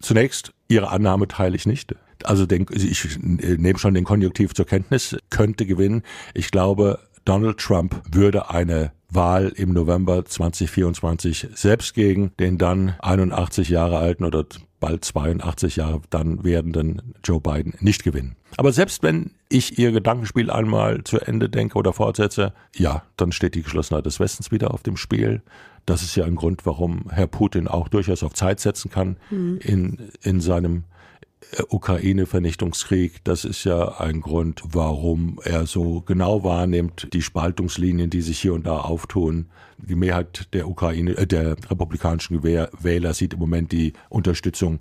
zunächst, Ihre Annahme teile ich nicht also den, ich äh, nehme schon den Konjunktiv zur Kenntnis, könnte gewinnen. Ich glaube, Donald Trump würde eine Wahl im November 2024 selbst gegen den dann 81 Jahre alten oder bald 82 Jahre dann werdenden Joe Biden nicht gewinnen. Aber selbst wenn ich ihr Gedankenspiel einmal zu Ende denke oder fortsetze, ja, dann steht die Geschlossenheit des Westens wieder auf dem Spiel. Das ist ja ein Grund, warum Herr Putin auch durchaus auf Zeit setzen kann mhm. in, in seinem Ukraine-Vernichtungskrieg, das ist ja ein Grund, warum er so genau wahrnimmt, die Spaltungslinien, die sich hier und da auftun. Die Mehrheit der Ukraine, äh, der republikanischen Wähler sieht im Moment die Unterstützung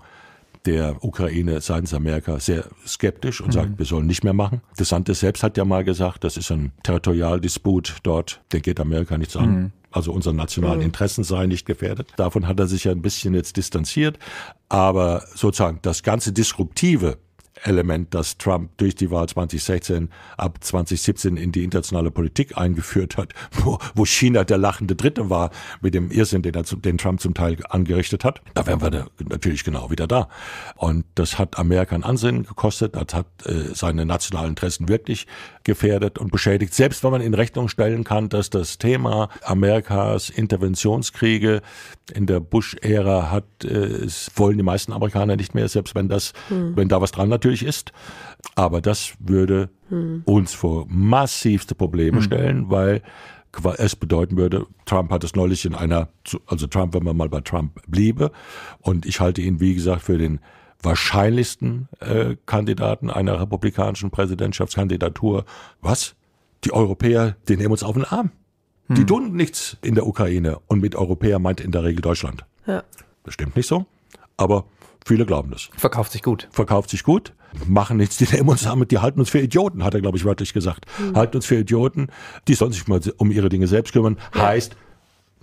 der Ukraine seitens Amerika sehr skeptisch und mhm. sagt, wir sollen nicht mehr machen. DeSantis selbst hat ja mal gesagt, das ist ein Territorialdisput dort, der geht Amerika nichts an. Mhm also unsere nationalen mhm. Interessen seien nicht gefährdet. Davon hat er sich ja ein bisschen jetzt distanziert. Aber sozusagen das ganze disruptive Element, das Trump durch die Wahl 2016 ab 2017 in die internationale Politik eingeführt hat, wo, wo China der lachende Dritte war mit dem Irrsinn, den, er, den Trump zum Teil angerichtet hat. Da wären wir da natürlich genau wieder da. Und das hat Amerika ein Ansehen gekostet, das hat äh, seine nationalen Interessen wirklich gefährdet und beschädigt. Selbst wenn man in Rechnung stellen kann, dass das Thema Amerikas Interventionskriege in der Bush-Ära hat, äh, es wollen die meisten Amerikaner nicht mehr, selbst wenn das, hm. wenn da was dran natürlich ist. Aber das würde hm. uns vor massivste Probleme hm. stellen, weil es bedeuten würde, Trump hat es neulich in einer, also Trump, wenn man mal bei Trump bliebe, und ich halte ihn, wie gesagt, für den wahrscheinlichsten äh, Kandidaten einer republikanischen Präsidentschaftskandidatur, was? Die Europäer, die nehmen uns auf den Arm. Die hm. tun nichts in der Ukraine und mit Europäer meint in der Regel Deutschland. Ja. Das stimmt nicht so, aber viele glauben das. Verkauft sich gut. Verkauft sich gut, machen nichts, die nehmen uns damit, die halten uns für Idioten, hat er, glaube ich, wörtlich gesagt. Hm. Halten uns für Idioten, die sollen sich mal um ihre Dinge selbst kümmern. Ja. Heißt,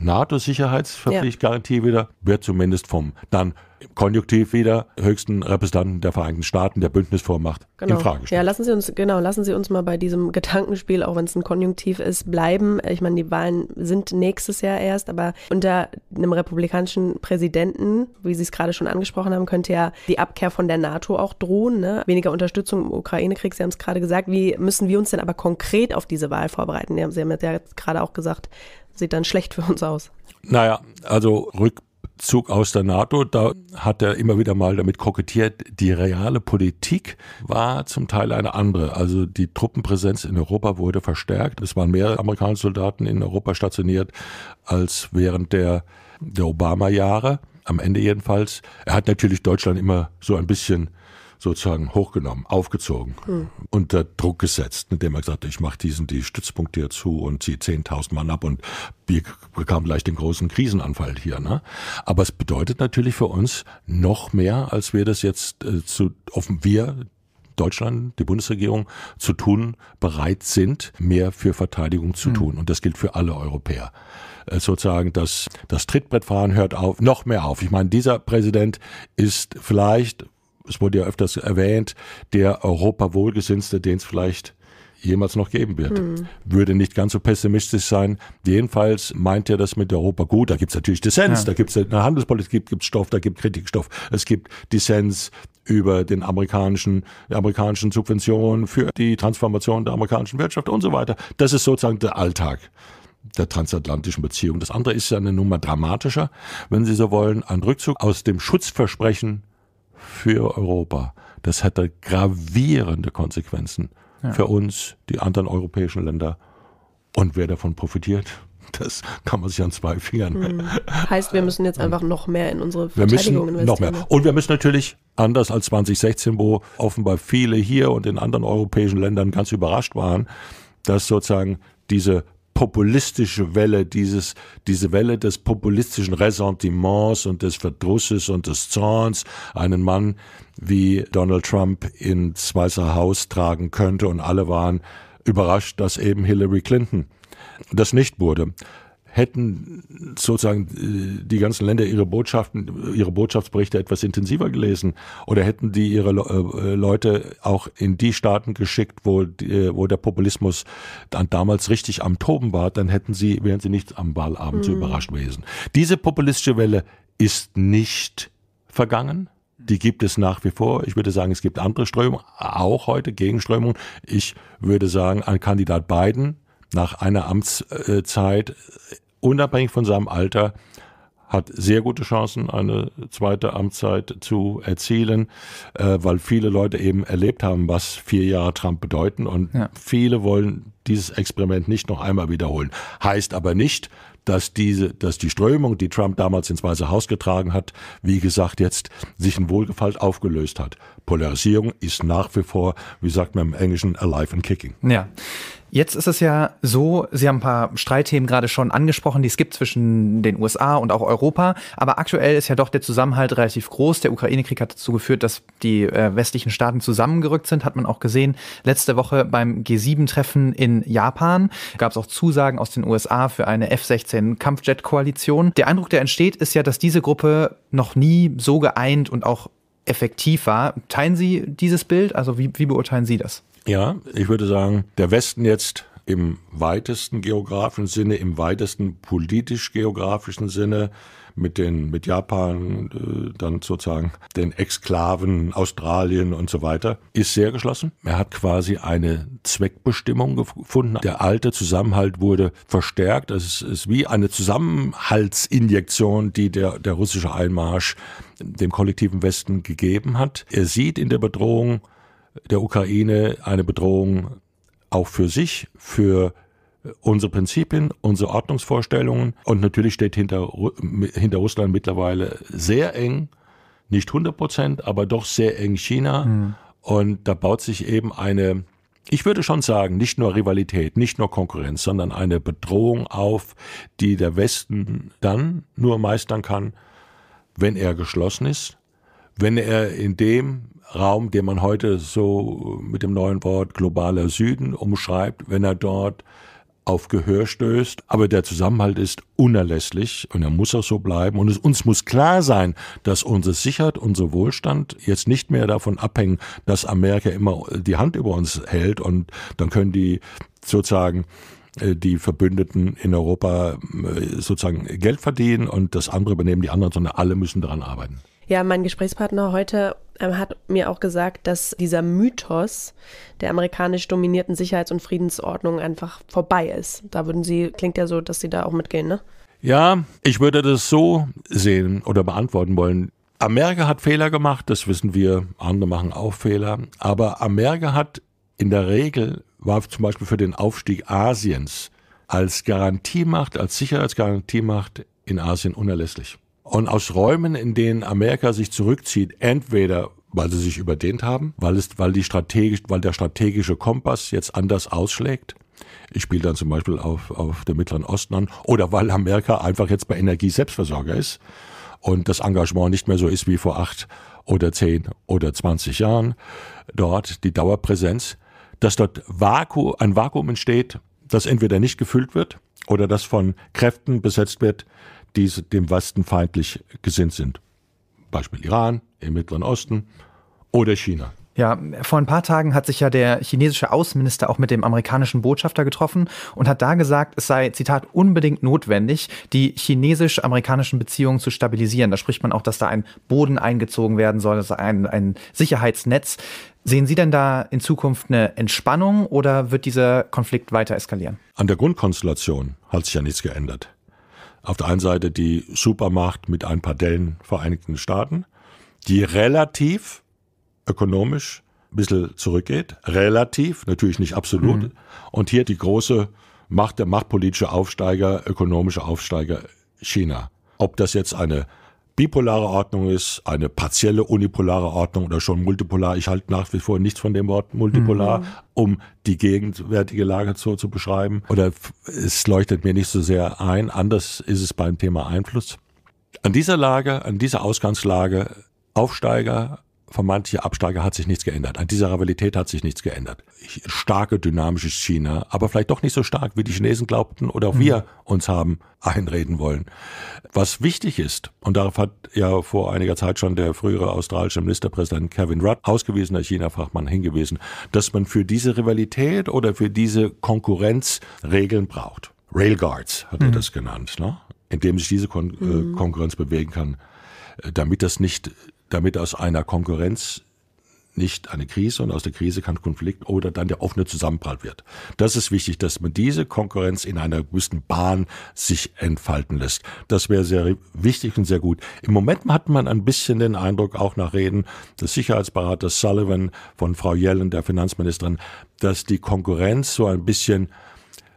NATO-Sicherheitsverpflichtgarantie ja. wieder, wird zumindest vom dann Konjunktiv wieder höchsten Repräsentanten der Vereinigten Staaten, der Bündnisvormacht, genau. in Frage stellen. Ja, lassen Sie uns, genau, lassen Sie uns mal bei diesem Gedankenspiel, auch wenn es ein Konjunktiv ist, bleiben. Ich meine, die Wahlen sind nächstes Jahr erst, aber unter einem republikanischen Präsidenten, wie Sie es gerade schon angesprochen haben, könnte ja die Abkehr von der NATO auch drohen. Ne? Weniger Unterstützung im Ukraine-Krieg, Sie haben es gerade gesagt. Wie müssen wir uns denn aber konkret auf diese Wahl vorbereiten? Sie haben ja gerade auch gesagt, sieht dann schlecht für uns aus. Naja, also Rückzug aus der NATO, da hat er immer wieder mal damit kokettiert, die reale Politik war zum Teil eine andere. Also die Truppenpräsenz in Europa wurde verstärkt. Es waren mehr amerikanische Soldaten in Europa stationiert als während der, der Obama-Jahre am Ende jedenfalls. Er hat natürlich Deutschland immer so ein bisschen sozusagen hochgenommen, aufgezogen, mhm. unter Druck gesetzt, indem er gesagt hat, ich mache diesen die Stützpunkte hier zu und ziehe 10.000 Mann ab und wir bekamen gleich den großen Krisenanfall hier. Ne? Aber es bedeutet natürlich für uns noch mehr, als wir das jetzt äh, zu offen wir Deutschland, die Bundesregierung zu tun bereit sind, mehr für Verteidigung zu mhm. tun. Und das gilt für alle Europäer. Äh, sozusagen dass das Trittbrettfahren hört auf, noch mehr auf. Ich meine, dieser Präsident ist vielleicht es wurde ja öfters erwähnt, der Europa-Wohlgesinnste, den es vielleicht jemals noch geben wird. Hm. Würde nicht ganz so pessimistisch sein. Jedenfalls meint er das mit Europa gut. Da gibt es natürlich Dissens, ja. da es eine Handelspolitik, gibt es Stoff, da gibt es Kritikstoff. Es gibt Dissens über den amerikanischen, amerikanischen Subventionen für die Transformation der amerikanischen Wirtschaft und so weiter. Das ist sozusagen der Alltag der transatlantischen Beziehung. Das andere ist ja eine Nummer dramatischer, wenn Sie so wollen, ein Rückzug aus dem Schutzversprechen für Europa. Das hätte gravierende Konsequenzen ja. für uns, die anderen europäischen Länder. Und wer davon profitiert, das kann man sich an zwei Fingern. Hm. Heißt, wir müssen jetzt einfach noch mehr in unsere Verteidigung wir müssen investieren. Noch mehr. Und wir müssen natürlich, anders als 2016, wo offenbar viele hier und in anderen europäischen Ländern ganz überrascht waren, dass sozusagen diese populistische Welle, dieses, diese Welle des populistischen Ressentiments und des Verdrusses und des Zorns einen Mann wie Donald Trump ins Weiße Haus tragen könnte. Und alle waren überrascht, dass eben Hillary Clinton das nicht wurde hätten sozusagen äh, die ganzen Länder ihre Botschaften, ihre Botschaftsberichte etwas intensiver gelesen oder hätten die ihre äh, Leute auch in die Staaten geschickt, wo, äh, wo der Populismus dann damals richtig am Toben war, dann hätten sie, wären sie nicht am Wahlabend mhm. so überrascht gewesen. Diese populistische Welle ist nicht vergangen. Die gibt es nach wie vor. Ich würde sagen, es gibt andere Strömungen, auch heute Gegenströmungen. Ich würde sagen, ein Kandidat Biden nach einer Amtszeit, unabhängig von seinem Alter, hat sehr gute Chancen, eine zweite Amtszeit zu erzielen, äh, weil viele Leute eben erlebt haben, was vier Jahre Trump bedeuten und ja. viele wollen dieses Experiment nicht noch einmal wiederholen. Heißt aber nicht, dass diese, dass die Strömung, die Trump damals ins Weiße Haus getragen hat, wie gesagt, jetzt sich in Wohlgefallen aufgelöst hat. Polarisierung ist nach wie vor, wie sagt man im Englischen, alive and kicking. Ja. Jetzt ist es ja so, Sie haben ein paar Streitthemen gerade schon angesprochen, die es gibt zwischen den USA und auch Europa. Aber aktuell ist ja doch der Zusammenhalt relativ groß. Der Ukraine-Krieg hat dazu geführt, dass die äh, westlichen Staaten zusammengerückt sind, hat man auch gesehen. Letzte Woche beim G7-Treffen in Japan gab es auch Zusagen aus den USA für eine F-16-Kampfjet-Koalition. Der Eindruck, der entsteht, ist ja, dass diese Gruppe noch nie so geeint und auch effektiv war. Teilen Sie dieses Bild? Also wie, wie beurteilen Sie das? Ja, ich würde sagen, der Westen jetzt im weitesten geografischen Sinne, im weitesten politisch-geografischen Sinne mit den mit Japan äh, dann sozusagen den Exklaven Australien und so weiter ist sehr geschlossen. Er hat quasi eine Zweckbestimmung gefunden. Der alte Zusammenhalt wurde verstärkt. Es ist, ist wie eine Zusammenhaltsinjektion, die der der russische Einmarsch dem kollektiven Westen gegeben hat. Er sieht in der Bedrohung der Ukraine eine Bedrohung auch für sich, für äh, unsere Prinzipien, unsere Ordnungsvorstellungen. Und natürlich steht hinter, hinter Russland mittlerweile sehr eng, nicht 100 Prozent, aber doch sehr eng China. Mhm. Und da baut sich eben eine, ich würde schon sagen, nicht nur Rivalität, nicht nur Konkurrenz, sondern eine Bedrohung auf, die der Westen dann nur meistern kann, wenn er geschlossen ist, wenn er in dem Raum, den man heute so mit dem neuen Wort globaler Süden umschreibt, wenn er dort auf Gehör stößt. Aber der Zusammenhalt ist unerlässlich und er muss auch so bleiben. Und es, uns muss klar sein, dass unsere Sicherheit, unser Wohlstand jetzt nicht mehr davon abhängen, dass Amerika immer die Hand über uns hält und dann können die sozusagen äh, die Verbündeten in Europa äh, sozusagen Geld verdienen und das andere übernehmen die anderen, sondern alle müssen daran arbeiten. Ja, mein Gesprächspartner heute er ähm, hat mir auch gesagt, dass dieser Mythos der amerikanisch dominierten Sicherheits- und Friedensordnung einfach vorbei ist. Da würden Sie, klingt ja so, dass Sie da auch mitgehen, ne? Ja, ich würde das so sehen oder beantworten wollen. Amerika hat Fehler gemacht, das wissen wir, andere machen auch Fehler, aber Amerika hat in der Regel, war zum Beispiel für den Aufstieg Asiens als Garantiemacht, als Sicherheitsgarantiemacht in Asien unerlässlich. Und aus Räumen, in denen Amerika sich zurückzieht, entweder weil sie sich überdehnt haben, weil, es, weil, die strategisch, weil der strategische Kompass jetzt anders ausschlägt. Ich spiele dann zum Beispiel auf, auf den Mittleren Osten an. Oder weil Amerika einfach jetzt bei Energie Selbstversorger ist und das Engagement nicht mehr so ist wie vor acht oder zehn oder zwanzig Jahren. Dort die Dauerpräsenz, dass dort Vaku, ein Vakuum entsteht, das entweder nicht gefüllt wird oder das von Kräften besetzt wird, die dem Westen feindlich gesinnt sind. Beispiel Iran im Mittleren Osten oder China. Ja, vor ein paar Tagen hat sich ja der chinesische Außenminister auch mit dem amerikanischen Botschafter getroffen und hat da gesagt, es sei, Zitat, unbedingt notwendig, die chinesisch-amerikanischen Beziehungen zu stabilisieren. Da spricht man auch, dass da ein Boden eingezogen werden soll, also ein, ein Sicherheitsnetz. Sehen Sie denn da in Zukunft eine Entspannung oder wird dieser Konflikt weiter eskalieren? An der Grundkonstellation hat sich ja nichts geändert. Auf der einen Seite die Supermacht mit ein paar Dellen Vereinigten Staaten, die relativ ökonomisch ein bisschen zurückgeht. Relativ, natürlich nicht absolut. Mhm. Und hier die große Macht der machtpolitische Aufsteiger, ökonomische Aufsteiger China. Ob das jetzt eine Bipolare Ordnung ist, eine partielle unipolare Ordnung oder schon multipolar. Ich halte nach wie vor nichts von dem Wort multipolar, mhm. um die gegenwärtige Lage zu, zu beschreiben. Oder es leuchtet mir nicht so sehr ein. Anders ist es beim Thema Einfluss. An dieser Lage, an dieser Ausgangslage, Aufsteiger, vermeintliche Absteiger hat sich nichts geändert. An dieser Rivalität hat sich nichts geändert. Starke, dynamische China, aber vielleicht doch nicht so stark, wie die Chinesen glaubten oder auch mhm. wir uns haben einreden wollen. Was wichtig ist, und darauf hat ja vor einiger Zeit schon der frühere australische Ministerpräsident Kevin Rudd, ausgewiesener China-Fachmann, hingewiesen, dass man für diese Rivalität oder für diese Konkurrenz Regeln braucht. Railguards hat mhm. er das genannt, ne? in dem sich diese Kon äh, mhm. Konkurrenz bewegen kann, äh, damit das nicht damit aus einer Konkurrenz nicht eine Krise und aus der Krise kann Konflikt oder dann der offene Zusammenprall wird. Das ist wichtig, dass man diese Konkurrenz in einer gewissen Bahn sich entfalten lässt. Das wäre sehr wichtig und sehr gut. Im Moment hat man ein bisschen den Eindruck, auch nach Reden des Sicherheitsberaters Sullivan von Frau Yellen, der Finanzministerin, dass die Konkurrenz so ein bisschen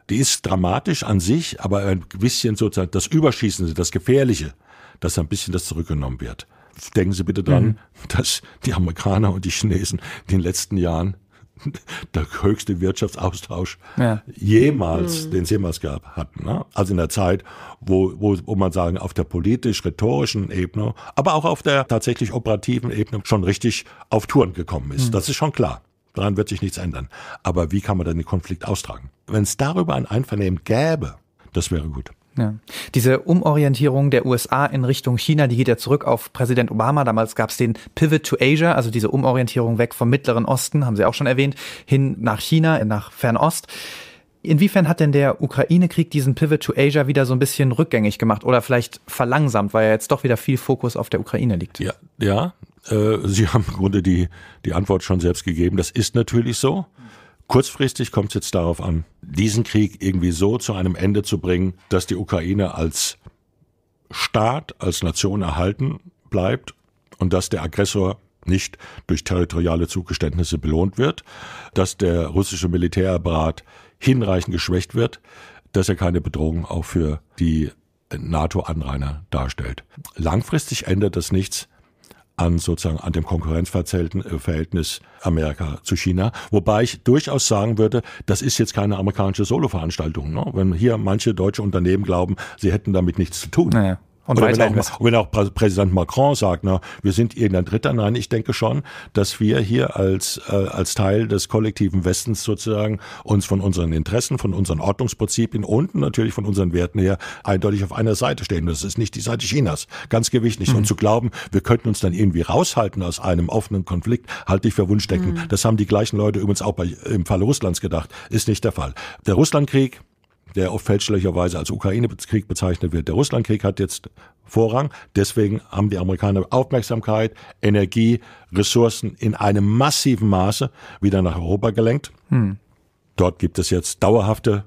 die ist dramatisch an sich, aber ein bisschen sozusagen das Überschießende, das Gefährliche, dass ein bisschen das zurückgenommen wird denken Sie bitte dran, mhm. dass die Amerikaner und die Chinesen in den letzten Jahren der höchste Wirtschaftsaustausch ja. jemals, mhm. den es jemals gab, hatten. Ne? Also in der Zeit, wo, wo, wo man sagen, auf der politisch-rhetorischen Ebene, aber auch auf der tatsächlich operativen Ebene schon richtig auf Touren gekommen ist. Mhm. Das ist schon klar. Daran wird sich nichts ändern. Aber wie kann man dann den Konflikt austragen? Wenn es darüber ein Einvernehmen gäbe, das wäre gut. Ja. Diese Umorientierung der USA in Richtung China, die geht ja zurück auf Präsident Obama. Damals gab es den Pivot to Asia, also diese Umorientierung weg vom Mittleren Osten, haben Sie auch schon erwähnt, hin nach China, nach Fernost. Inwiefern hat denn der Ukraine-Krieg diesen Pivot to Asia wieder so ein bisschen rückgängig gemacht oder vielleicht verlangsamt, weil ja jetzt doch wieder viel Fokus auf der Ukraine liegt? Ja, ja. Äh, Sie haben im Grunde die, die Antwort schon selbst gegeben. Das ist natürlich so. Kurzfristig kommt es jetzt darauf an, diesen Krieg irgendwie so zu einem Ende zu bringen, dass die Ukraine als Staat, als Nation erhalten bleibt und dass der Aggressor nicht durch territoriale Zugeständnisse belohnt wird, dass der russische Militärapparat hinreichend geschwächt wird, dass er keine Bedrohung auch für die NATO-Anrainer darstellt. Langfristig ändert das nichts an sozusagen an dem Konkurrenzverhältnis Amerika zu China. Wobei ich durchaus sagen würde, das ist jetzt keine amerikanische Solo-Veranstaltung. Ne? Wenn hier manche deutsche Unternehmen glauben, sie hätten damit nichts zu tun. Naja. Und Oder wenn auch, wenn auch Präsident Macron sagt, na, wir sind irgendein Dritter. Nein, ich denke schon, dass wir hier als, äh, als Teil des kollektiven Westens sozusagen uns von unseren Interessen, von unseren Ordnungsprinzipien und natürlich von unseren Werten her eindeutig auf einer Seite stehen. Das ist nicht die Seite Chinas. Ganz gewichtig. Mhm. Und zu glauben, wir könnten uns dann irgendwie raushalten aus einem offenen Konflikt, halte ich für Wunschdenken. Mhm. Das haben die gleichen Leute übrigens auch bei, im Falle Russlands gedacht. Ist nicht der Fall. Der Russlandkrieg der oft fälschlicherweise als Ukraine-Krieg bezeichnet wird. Der Russlandkrieg hat jetzt Vorrang. Deswegen haben die Amerikaner Aufmerksamkeit, Energie, Ressourcen in einem massiven Maße wieder nach Europa gelenkt. Hm. Dort gibt es jetzt dauerhafte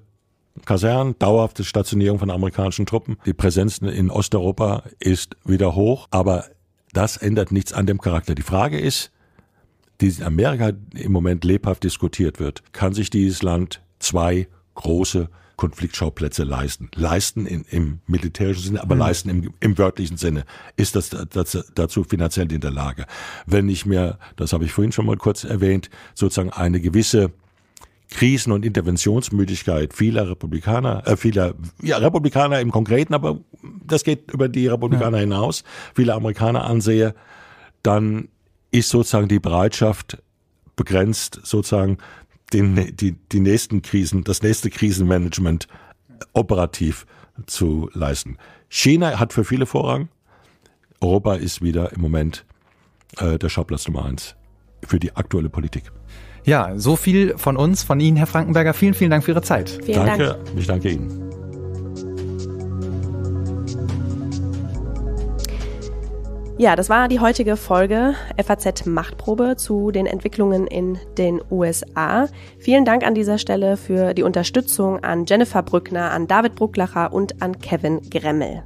Kasernen, dauerhafte Stationierung von amerikanischen Truppen. Die Präsenz in Osteuropa ist wieder hoch, aber das ändert nichts an dem Charakter. Die Frage ist, die in Amerika im Moment lebhaft diskutiert wird, kann sich dieses Land zwei große Konfliktschauplätze leisten. Leisten in, im militärischen Sinne, aber mhm. leisten im, im, wörtlichen Sinne. Ist das, das, dazu finanziell in der Lage? Wenn ich mir, das habe ich vorhin schon mal kurz erwähnt, sozusagen eine gewisse Krisen- und Interventionsmüdigkeit vieler Republikaner, äh, vieler ja, Republikaner im Konkreten, aber das geht über die Republikaner ja. hinaus, viele Amerikaner ansehe, dann ist sozusagen die Bereitschaft begrenzt, sozusagen den, die, die nächsten Krisen, das nächste Krisenmanagement operativ zu leisten. China hat für viele Vorrang. Europa ist wieder im Moment äh, der Schauplatz Nummer eins für die aktuelle Politik. Ja, so viel von uns, von Ihnen, Herr Frankenberger. Vielen, vielen Dank für Ihre Zeit. Vielen danke, Dank. ich danke Ihnen. Ja, das war die heutige Folge FAZ Machtprobe zu den Entwicklungen in den USA. Vielen Dank an dieser Stelle für die Unterstützung an Jennifer Brückner, an David Brucklacher und an Kevin Gremmel.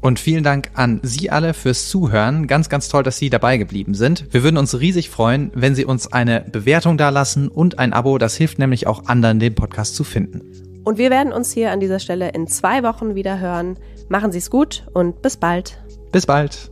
Und vielen Dank an Sie alle fürs Zuhören. Ganz, ganz toll, dass Sie dabei geblieben sind. Wir würden uns riesig freuen, wenn Sie uns eine Bewertung dalassen und ein Abo. Das hilft nämlich auch anderen, den Podcast zu finden. Und wir werden uns hier an dieser Stelle in zwei Wochen wieder hören. Machen Sie es gut und bis bald. Bis bald.